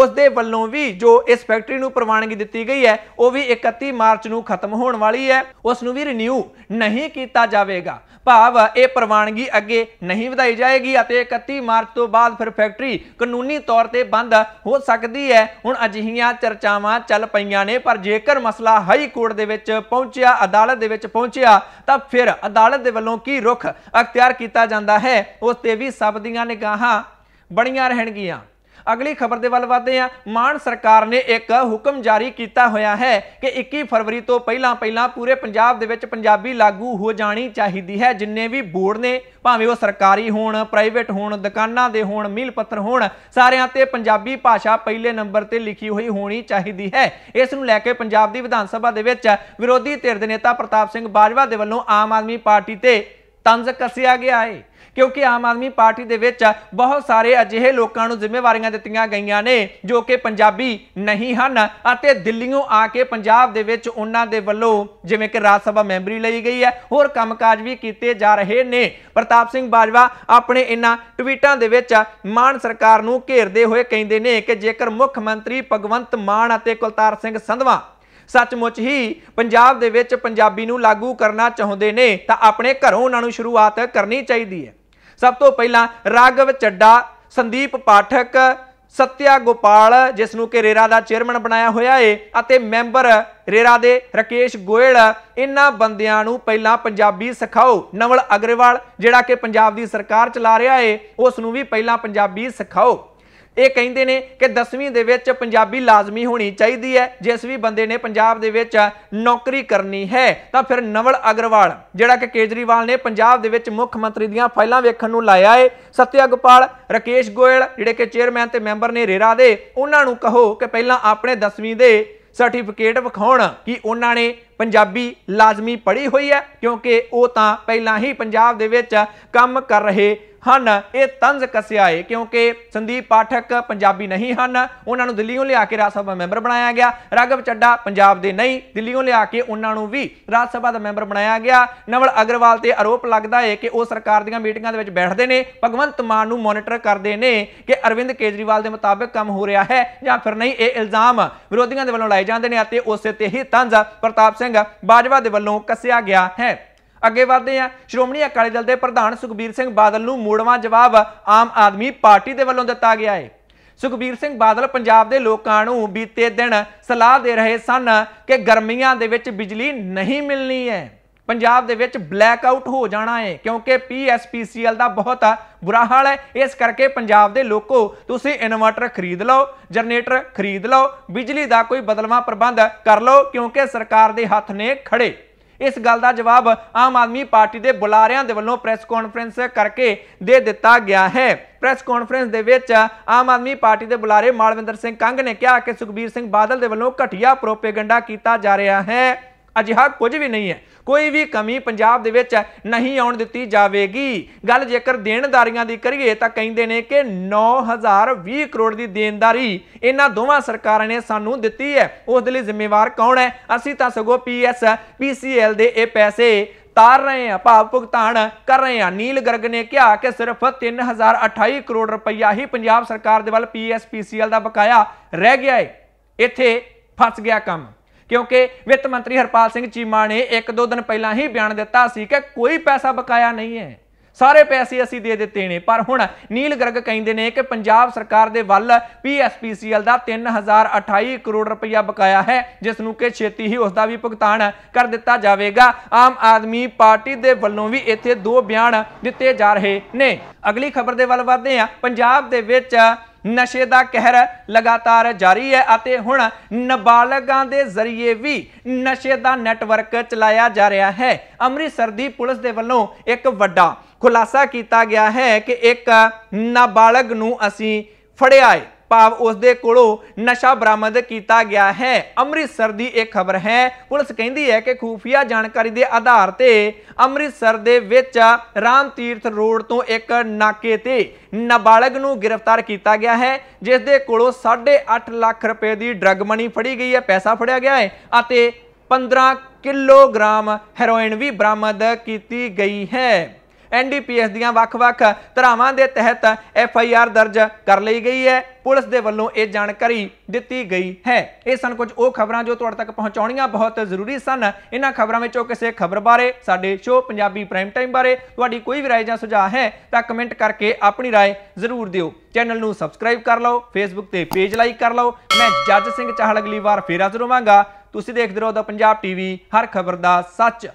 ਉਸ ਦੇ ਵੱਲੋਂ ਵੀ ਜੋ ਇਸ ਫੈਕਟਰੀ ਨੂੰ ਪ੍ਰਵਾਨਗੀ ਦਿੱਤੀ ਗਈ ਹੈ ਉਹ ਵੀ 31 ਮਾਰਚ ਨੂੰ ਖਤਮ ਹੋਣ ਵਾਲੀ ਹੈ ਉਸ ਨੂੰ ਵੀ ਰੀਨਿਊ ਨਹੀਂ ਕੀਤਾ ਜਾਵੇਗਾ ਭਾਵ ਇਹ ਪ੍ਰਵਾਨਗੀ ਅੱਗੇ ਨਹੀਂ ਵਧਾਈ ਜਾਏਗੀ ਅਤੇ 31 ਮਾਰਚ ਤੋਂ ਬਾਅਦ ਫਿਰ ਫੈਕਟਰੀ ਕਾਨੂੰਨੀ ਤੌਰ ਤੇ ਬੰਦ ਹੋ ਸਕਦੀ ਹੈ ਹੁਣ ਅਜਿਹੀਆਂ ਚਰਚਾਵਾਂ ਚੱਲ ਪਈਆਂ ਨੇ ਪਰ ਜੇਕਰ ਮਸਲਾ ਹਾਈ ਕੋਰਟ ਦੇ ਵਿੱਚ ਪਹੁੰਚਿਆ ਅਦਾਲਤ ਦੇ ਵਿੱਚ ਪਹੁੰਚਿਆ ਤਾਂ ਫਿਰ ਅਦਾਲਤ ਦੇ ਵੱਲੋਂ ਕੀ ਰੁਖ ਅਖਤਿਆਰ ਕੀਤਾ ਜਾਂਦਾ ਹੈ ਉਸ ਤੇ ਵੀ ਸਭ ਦੀਆਂ ਨਿਗਾਹਾਂ ਬਣੀਆਂ ਰਹਿਣਗੀਆਂ ਅਗਲੀ ਖਬਰ ਦੇ ਵੱਲ ਵਧਦੇ ਹਾਂ ਮਾਨ ਸਰਕਾਰ ਨੇ ਇੱਕ ਹੁਕਮ ਜਾਰੀ ਕੀਤਾ ਹੋਇਆ ਹੈ ਕਿ 21 ਫਰਵਰੀ ਤੋਂ ਪਹਿਲਾਂ ਪਹਿਲਾਂ ਪੂਰੇ ਪੰਜਾਬ ਦੇ ਵਿੱਚ ਪੰਜਾਬੀ ਲਾਗੂ ਹੋ ਜਾਣੀ ਚਾਹੀਦੀ ਹੈ ਜਿੰਨੇ ਵੀ ਬੋਰਡ ਨੇ ਭਾਵੇਂ ਉਹ ਸਰਕਾਰੀ ਹੋਣ ਪ੍ਰਾਈਵੇਟ ਹੋਣ ਦੁਕਾਨਾਂ ਦੇ ਹੋਣ ਮੀਲ ਪੱਤਰ ਹੋਣ ਸਾਰਿਆਂ ਤੇ ਪੰਜਾਬੀ ਭਾਸ਼ਾ ਪਹਿਲੇ ਨੰਬਰ ਤੇ ਲਿਖੀ ਹੋਈ ਹੋਣੀ ਚਾਹੀਦੀ ਹੈ ਇਸ ਨੂੰ ਲੈ ਕੇ ਪੰਜਾਬ ਦੀ ਵਿਧਾਨ ਸਭਾ ਦੇ ਵਿੱਚ ਵਿਰੋਧੀ ਧਿਰ ਦੇ ਨੇਤਾ ਪ੍ਰਤਾਪ ਸਿੰਘ ਬਾਜਵਾ ਦੇ ਵੱਲੋਂ ਆਮ ਆਦਮੀ ਪਾਰਟੀ ਤੇ ਤੰਜ਼ ਕੱਸਿਆ ਗਿਆ ਹੈ ਕਿਉਂਕਿ ਆਮ ਆਦਮੀ ਪਾਰਟੀ ਦੇ ਵਿੱਚ ਬਹੁਤ ਸਾਰੇ ਅਜਿਹੇ ਲੋਕਾਂ ਨੂੰ ਜ਼ਿੰਮੇਵਾਰੀਆਂ ਦਿੱਤੀਆਂ ਗਈਆਂ ਨੇ ਜੋ ਕਿ ਪੰਜਾਬੀ ਨਹੀਂ ਹਨ ਅਤੇ ਦਿੱਲੀੋਂ ਆ ਕੇ ਪੰਜਾਬ ਦੇ ਵਿੱਚ ਉਹਨਾਂ ਦੇ ਵੱਲੋਂ ਜਿਵੇਂ ਕਿ ਰਾਜ ਸਭਾ ਮੈਂਬਰੀ ਲਈ ਗਈ ਹੈ ਹੋਰ ਕੰਮਕਾਜ ਵੀ ਕੀਤੇ ਜਾ ਰਹੇ ਨੇ ਪ੍ਰਤਾਪ ਸਿੰਘ ਬਾਜਵਾ ਆਪਣੇ ਇਹਨਾਂ ਟਵੀਟਾਂ ਦੇ ਵਿੱਚ ਮਾਨ ਸਰਕਾਰ ਨੂੰ ਘੇਰਦੇ ਹੋਏ ਕਹਿੰਦੇ ਨੇ ਕਿ ਜੇਕਰ ਮੁੱਖ ਮੰਤਰੀ ਭਗਵੰਤ ਮਾਨ ਅਤੇ ਕੁਲਤਾਰ ਸਿੰਘ ਸੰਧਵਾ ਸੱਚਮੁੱਚ ਹੀ ਪੰਜਾਬ ਦੇ ਵਿੱਚ ਪੰਜਾਬੀ ਨੂੰ ਲਾਗੂ ਕਰਨਾ ਚਾਹੁੰਦੇ ਨੇ ਤਾਂ ਆਪਣੇ ਘਰੋਂ ਉਹਨਾਂ ਨੂੰ ਸ਼ੁਰੂਆਤ ਕਰਨੀ ਚਾਹੀਦੀ ਹੈ ਸਭ ਤੋਂ ਪਹਿਲਾਂ ਰਾਗਵ ਚੱਡਾ ਸੰਦੀਪ ਪਾਠਕ ਸਤਿਆ ਗੋਪਾਲ ਜਿਸ ਨੂੰ ਕਿ ਰੇਰਾ ਦਾ ਚੇਅਰਮੈਨ ਬਣਾਇਆ ਹੋਇਆ ਏ ਅਤੇ ਮੈਂਬਰ ਰੇਰਾ ਦੇ ਰਕੇਸ਼ ਗੋਇਲ ਇਹਨਾਂ ਬੰਦਿਆਂ ਨੂੰ ਪਹਿਲਾਂ ਪੰਜਾਬੀ ਸਿਖਾਓ ਨਵਲ ਅਗਰੇਵਾਲ ਜਿਹੜਾ ਕਿ ਪੰਜਾਬ ਦੀ ਸਰਕਾਰ ਚਲਾ ਰਿਹਾ ਏ ਉਸ ਨੂੰ ਵੀ ਪਹਿਲਾਂ ਪੰਜਾਬੀ ਸਿਖਾਓ ਇਹ ਕਹਿੰਦੇ ਨੇ ਕਿ 10ਵੀਂ ਦੇ ਵਿੱਚ ਪੰਜਾਬੀ ਲਾਜ਼ਮੀ ਹੋਣੀ ਚਾਹੀਦੀ ਹੈ ਜਿਸ ਵੀ ਬੰਦੇ ਨੇ ਪੰਜਾਬ ਦੇ ਵਿੱਚ ਨੌਕਰੀ ਕਰਨੀ ਹੈ ਤਾਂ ਫਿਰ ਨਵਲ ਅਗਰਵਾਲ ਜਿਹੜਾ ਕਿ ਕੇਜਰੀਵਾਲ ਨੇ ਪੰਜਾਬ ਦੇ ਵਿੱਚ ਮੁੱਖ ਮੰਤਰੀ ਦੀਆਂ ਫਾਈਲਾਂ ਵੇਖਣ ਨੂੰ ਲਾਇਆ ਏ ਸਤਿਆ ਗੋਪਾਲ ਰਕੇਸ਼ ਗੋਇਲ ਜਿਹੜੇ ਕਿ ਚੇਅਰਮੈਨ ਤੇ ਮੈਂਬਰ ਨੇ ਰੇਰਾ ਦੇ ਉਹਨਾਂ ਨੂੰ ਕਹੋ ਕਿ ਪਹਿਲਾਂ ਆਪਣੇ 10ਵੀਂ ਦੇ ਸਰਟੀਫਿਕੇਟ ਵਿਖਾਉਣ ਕਿ ਉਹਨਾਂ ਨੇ ਪੰਜਾਬੀ ਲਾਜ਼ਮੀ ਪੜ੍ਹੀ ਹੋਈ ਹੈ ਕਿਉਂਕਿ ਉਹ ਤਾਂ ਪਹਿਲਾਂ ਹੀ ਪੰਜਾਬ ਦੇ ਵਿੱਚ ਕੰਮ ਕਰ ਰਹੇ ਹਨ ਇਹ ਤੰਜ਼ ਕਸਿਆ ਹੈ ਕਿਉਂਕਿ ਸੰਦੀਪ ਪਾਠਕ ਪੰਜਾਬੀ ਨਹੀਂ ਹਨ ਉਹਨਾਂ ਨੂੰ ਦਿੱਲੀੋਂ ਲਿਆ ਕੇ ਰਾਜ ਸਭਾ ਮੈਂਬਰ ਬਣਾਇਆ ਗਿਆ ਰਾਗਵ ਚੱਡਾ ਪੰਜਾਬ ਦੇ ਨਹੀਂ ਦਿੱਲੀੋਂ ਲਿਆ ਕੇ ਉਹਨਾਂ ਨੂੰ ਵੀ ਰਾਜ ਸਭਾ ਦਾ ਮੈਂਬਰ ਬਣਾਇਆ ਗਿਆ ਨਵਲ ਅਗਰਵਾਲ ਤੇ ਆਰੋਪ ਲੱਗਦਾ ਹੈ ਕਿ ਉਹ ਸਰਕਾਰ ਦੀਆਂ ਮੀਟਿੰਗਾਂ ਦੇ ਵਿੱਚ ਬੈਠਦੇ ਨੇ ਭਗਵੰਤ ਮਾਨ ਨੂੰ ਮੋਨੀਟਰ ਕਰਦੇ ਨੇ ਕਿ ਅਰਵਿੰਦ ਕੇਜਰੀਵਾਲ ਦੇ ਮੁਤਾਬਕ ਕੰਮ ਹੋ ਰਿਹਾ ਹੈ ਜਾਂ ਫਿਰ ਨਹੀਂ ਇਹ ਇਲਜ਼ਾਮ ਵਿਰੋਧੀਆਂ ਦੇ ਵੱਲੋਂ ਲਾਏ ਜਾਂਦੇ ਨੇ ਅਤੇ ਉਸੇ ਤੇ ਹੀ ਤੰਜ਼ ਪ੍ਰਤਾਪ ਸਿੰਘ ਬਾਜਵਾ ਦੇ ਵੱਲੋਂ ਕੱਸਿਆ ਗਿਆ ਹੈ ਅੱਗੇ ਵਧਦੇ ਆ ਸ਼੍ਰੋਮਣੀ ਅਕਾਲੀ ਦਲ ਦੇ ਪ੍ਰਧਾਨ ਸੁਖਬੀਰ ਸਿੰਘ ਬਾਦਲ ਨੂੰ ਮੋੜਵਾ ਜਵਾਬ ਆਮ ਆਦਮੀ ਪਾਰਟੀ ਦੇ ਵੱਲੋਂ ਦਿੱਤਾ ਗਿਆ ਹੈ ਸੁਖਬੀਰ ਸਿੰਘ ਬਾਦਲ ਪੰਜਾਬ ਦੇ ਲੋਕਾਂ ਨੂੰ ਬੀਤੇ ਦਿਨ ਸਲਾਹ ਦੇ ਰਹੇ ਸਨ ਕਿ ਗਰਮੀਆਂ ਦੇ ਵਿੱਚ ਬਿਜਲੀ ਨਹੀਂ ਮਿਲਣੀ ਹੈ ਪੰਜਾਬ ਦੇ ਵਿੱਚ ਬਲੈਕ ਆਊਟ ਹੋ ਜਾਣਾ ਹੈ ਕਿਉਂਕਿ ਪੀਐਸਪੀਸੀਐਲ ਦਾ ਬਹੁਤ ਬੁਰਾ ਹਾਲ ਹੈ ਇਸ ਕਰਕੇ ਪੰਜਾਬ ਦੇ ਲੋਕੋ ਤੁਸੀਂ ਇਨਵਰਟਰ ਖਰੀਦ ਲਓ ਜਨਰੇਟਰ ਖਰੀਦ ਲਓ ਬਿਜਲੀ ਦਾ ਕੋਈ ਬਦਲਵਾ ਪ੍ਰਬੰਧ ਕਰ ਲਓ ਕਿਉਂਕਿ ਸਰਕਾਰ ਦੇ ਹੱਥ ਨੇ ਖੜੇ ਇਸ ਗੱਲ ਦਾ ਜਵਾਬ ਆਮ ਆਦਮੀ ਪਾਰਟੀ ਦੇ ਬੁਲਾਰਿਆਂ ਦੇ ਵੱਲੋਂ ਪ੍ਰੈਸ ਕਾਨਫਰੰਸ ਕਰਕੇ ਦੇ ਦਿੱਤਾ ਗਿਆ ਹੈ ਪ੍ਰੈਸ ਕਾਨਫਰੰਸ ਦੇ ਵਿੱਚ ਆਮ ਆਦਮੀ ਪਾਰਟੀ ਦੇ ਬੁਲਾਰੇ ਮਾਲਵਿੰਦਰ ਸਿੰਘ ਕੰਗ ਨੇ ਕਿਹਾ ਕਿ ਸੁਖਬੀਰ ਸਿੰਘ ਬਾਦਲ ਦੇ ਵੱਲੋਂ ਘਟੀਆ ਪ੍ਰੋਪੇਗੈਂਡਾ ਕੀਤਾ ਜਾ ਰਿਹਾ ਹੈ ਅਜਿਹਾ ਕੁਝ ਵੀ ਨਹੀਂ ਹੈ ਕੋਈ ਵੀ ਕਮੀ ਪੰਜਾਬ ਦੇ ਵਿੱਚ ਨਹੀਂ ਆਉਣ ਦਿੱਤੀ ਜਾਵੇਗੀ ਗੱਲ ਜੇਕਰ ਦੇਣਦਾਰੀਆਂ ਦੀ ਕਰੀਏ ਤਾਂ ਕਹਿੰਦੇ ਨੇ ਕਿ 9020 ਕਰੋੜ ਦੀ ਦੇਣਦਾਰੀ ਇਹਨਾਂ ਦੋਵਾਂ ਸਰਕਾਰਾਂ ਨੇ ਸਾਨੂੰ ਦਿੱਤੀ ਹੈ ਉਸ ਦੇ ਲਈ ਜ਼ਿੰਮੇਵਾਰ ਕੌਣ ਹੈ ਅਸੀਂ ਤਾਂ ਸਗੋ ਪੀਐਸ ਪੀਸੀਐਲ ਦੇ ਇਹ ਪੈਸੇ ਤਾਰ ਰਹੇ ਆ ਭਾਵ ਭੁਗਤਾਨ ਕਰ ਰਹੇ ਆ ਨੀਲ ਗਰਗ ਨੇ ਕਿਹਾ ਕਿ ਸਿਰਫ 3028 ਕਰੋੜ ਰੁਪਈਆ ਹੀ ਪੰਜਾਬ ਸਰਕਾਰ ਦੇ ਵੱਲ ਪੀਐਸਪੀਸੀਐਲ ਦਾ ਬਕਾਇਆ ਰਹਿ ਗਿਆ ਹੈ ਇੱਥੇ ਫਸ ਗਿਆ ਕੰਮ ਕਿਉਂਕਿ ਵਿੱਤ ਮੰਤਰੀ ਹਰਪਾਲ ਸਿੰਘ ਚੀਮਾ ਨੇ ਇੱਕ ਦੋ ਦਿਨ ਪਹਿਲਾਂ ਹੀ ਬਿਆਨ ਦਿੱਤਾ ਸੀ ਕਿ ਕੋਈ ਪੈਸਾ ਬਕਾਇਆ ਨਹੀਂ ਹੈ ਸਾਰੇ ਪੈਸੇ ਅਸੀਂ ਦੇ ਦਿੱਤੇ ਨੇ ਪਰ ਹੁਣ ਨੀਲ ਗਰਗ ਕਹਿੰਦੇ ਨੇ ਕਿ ਪੰਜਾਬ ਸਰਕਾਰ ਦੇ ਵੱਲ ਪੀਐਸਪੀਸੀਐਲ ਦਾ 3028 ਕਰੋੜ ਰੁਪਇਆ ਬਕਾਇਆ ਹੈ ਜਿਸ ਨੂੰ ਕਿ ਛੇਤੀ ਹੀ ਉਸ ਦਾ ਵੀ ਭੁਗਤਾਨ ਕਰ ਦਿੱਤਾ ਜਾਵੇਗਾ ਆਮ ਆਦਮੀ ਪਾਰਟੀ ਦੇ ਵੱਲੋਂ ਵੀ ਇੱਥੇ ਦੋ ਬਿਆਨ ਦਿੱਤੇ ਜਾ ਰਹੇ ਨੇ ਅਗਲੀ ਖਬਰ ਦੇ ਵੱਲ ਵਧਦੇ ਹਾਂ ਪੰਜਾਬ ਦੇ ਵਿੱਚ ਨਸ਼ੇ ਦਾ ਕਹਿਰ ਲਗਾਤਾਰ ਜਾਰੀ ਹੈ ਅਤੇ ਹੁਣ ਨਾਬਾਲਗਾਂ ਦੇ ਜ਼ਰੀਏ ਵੀ ਨਸ਼ੇ ਦਾ ਨੈਟਵਰਕ ਚਲਾਇਆ ਜਾ ਰਿਹਾ ਹੈ ਅੰਮ੍ਰਿਤਸਰ ਦੀ ਪੁਲਿਸ ਦੇ ਵੱਲੋਂ ਇੱਕ ਵੱਡਾ ਖੁਲਾਸਾ ਕੀਤਾ ਗਿਆ ਹੈ ਕਿ ਇੱਕ ਨਾਬਾਲਗ ਨੂੰ ਅਸੀਂ ਫੜਿਆ ਹੈ ਭਾਵ ਉਸ ਦੇ ਕੋਲੋਂ ਨਸ਼ਾ ਬਰਾਮਦ ਕੀਤਾ ਗਿਆ ਹੈ ਅੰਮ੍ਰਿਤਸਰ ਦੀ ਇਹ ਖਬਰ ਹੈ ਪੁਲਿਸ ਕਹਿੰਦੀ ਹੈ ਕਿ ਖੂਫੀਆ ਜਾਣਕਾਰੀ ਦੇ ਆਧਾਰ ਤੇ ਅੰਮ੍ਰਿਤਸਰ ਦੇ ਵਿੱਚ ਰਾਮ ਤੀਰਥ ਰੋਡ ਤੋਂ ਇੱਕ ਨਾਕੇ ਤੇ ਨਾਬਾਲਗ ਨੂੰ ਗ੍ਰਿਫਤਾਰ ਕੀਤਾ ਗਿਆ ਹੈ ਜਿਸ ਦੇ ਕੋਲੋਂ 8.5 ਲੱਖ ਰੁਪਏ ਦੀ ਡਰੱਗ ਮਨੀ ਫੜੀ ਗਈ ਹੈ ਪੈਸਾ ਫੜਿਆ ਗਿਆ ਹੈ ਅਤੇ 15 ਕਿਲੋਗ੍ਰਾਮ ਹੈਰੋਇਨ ਵੀ ਬਰਾਮਦ ਕੀਤੀ ਗਈ ਹੈ ਐਨਡੀਪੀਐਸ ਦੀਆਂ ਵੱਖ-ਵੱਖ ਧਰਾਵਾਂ ਦੇ ਤਹਿਤ ਐਫਆਈਆਰ ਦਰਜ ਕਰ ਲਈ ਗਈ ਹੈ ਪੁਲਿਸ ਦੇ ਵੱਲੋਂ ਇਹ ਜਾਣਕਾਰੀ ਦਿੱਤੀ ਗਈ ਹੈ ਇਹ ਸਨ ਕੁਝ ਉਹ ਖਬਰਾਂ ਜੋ ਤੁਹਾਡੇ ਤੱਕ ਪਹੁੰਚਾਉਣੀਆਂ ਬਹੁਤ ਜ਼ਰੂਰੀ ਸਨ ਇਹਨਾਂ ਖਬਰਾਂ ਵਿੱਚੋਂ ਕਿਸੇ ਖਬਰ ਬਾਰੇ ਸਾਡੇ ਸ਼ੋਅ ਪੰਜਾਬੀ ਪ੍ਰਾਈਮ ਟਾਈਮ ਬਾਰੇ ਤੁਹਾਡੀ ਕੋਈ ਵੀ رائے ਜਾਂ ਸੁਝਾਅ ਹੈ ਤਾਂ ਕਮੈਂਟ ਕਰਕੇ ਆਪਣੀ رائے ਜ਼ਰੂਰ ਦਿਓ ਚੈਨਲ ਨੂੰ ਸਬਸਕ੍ਰਾਈਬ ਕਰ ਲਓ ਫੇਸਬੁੱਕ ਤੇ ਪੇਜ ਲਾਈਕ ਕਰ ਲਓ ਮੈਂ ਜੱਜ ਸਿੰਘ ਚਾਹਲ ਅਗਲੀ ਵਾਰ ਫੇਰ ਹਾਜ਼ਰ ਹੋਵਾਂਗਾ ਤੁਸੀਂ ਦੇਖਦੇ ਰਹੋ ਦਾ ਪੰਜਾਬ ਟੀਵੀ ਹਰ ਖਬਰ ਦਾ ਸੱਚ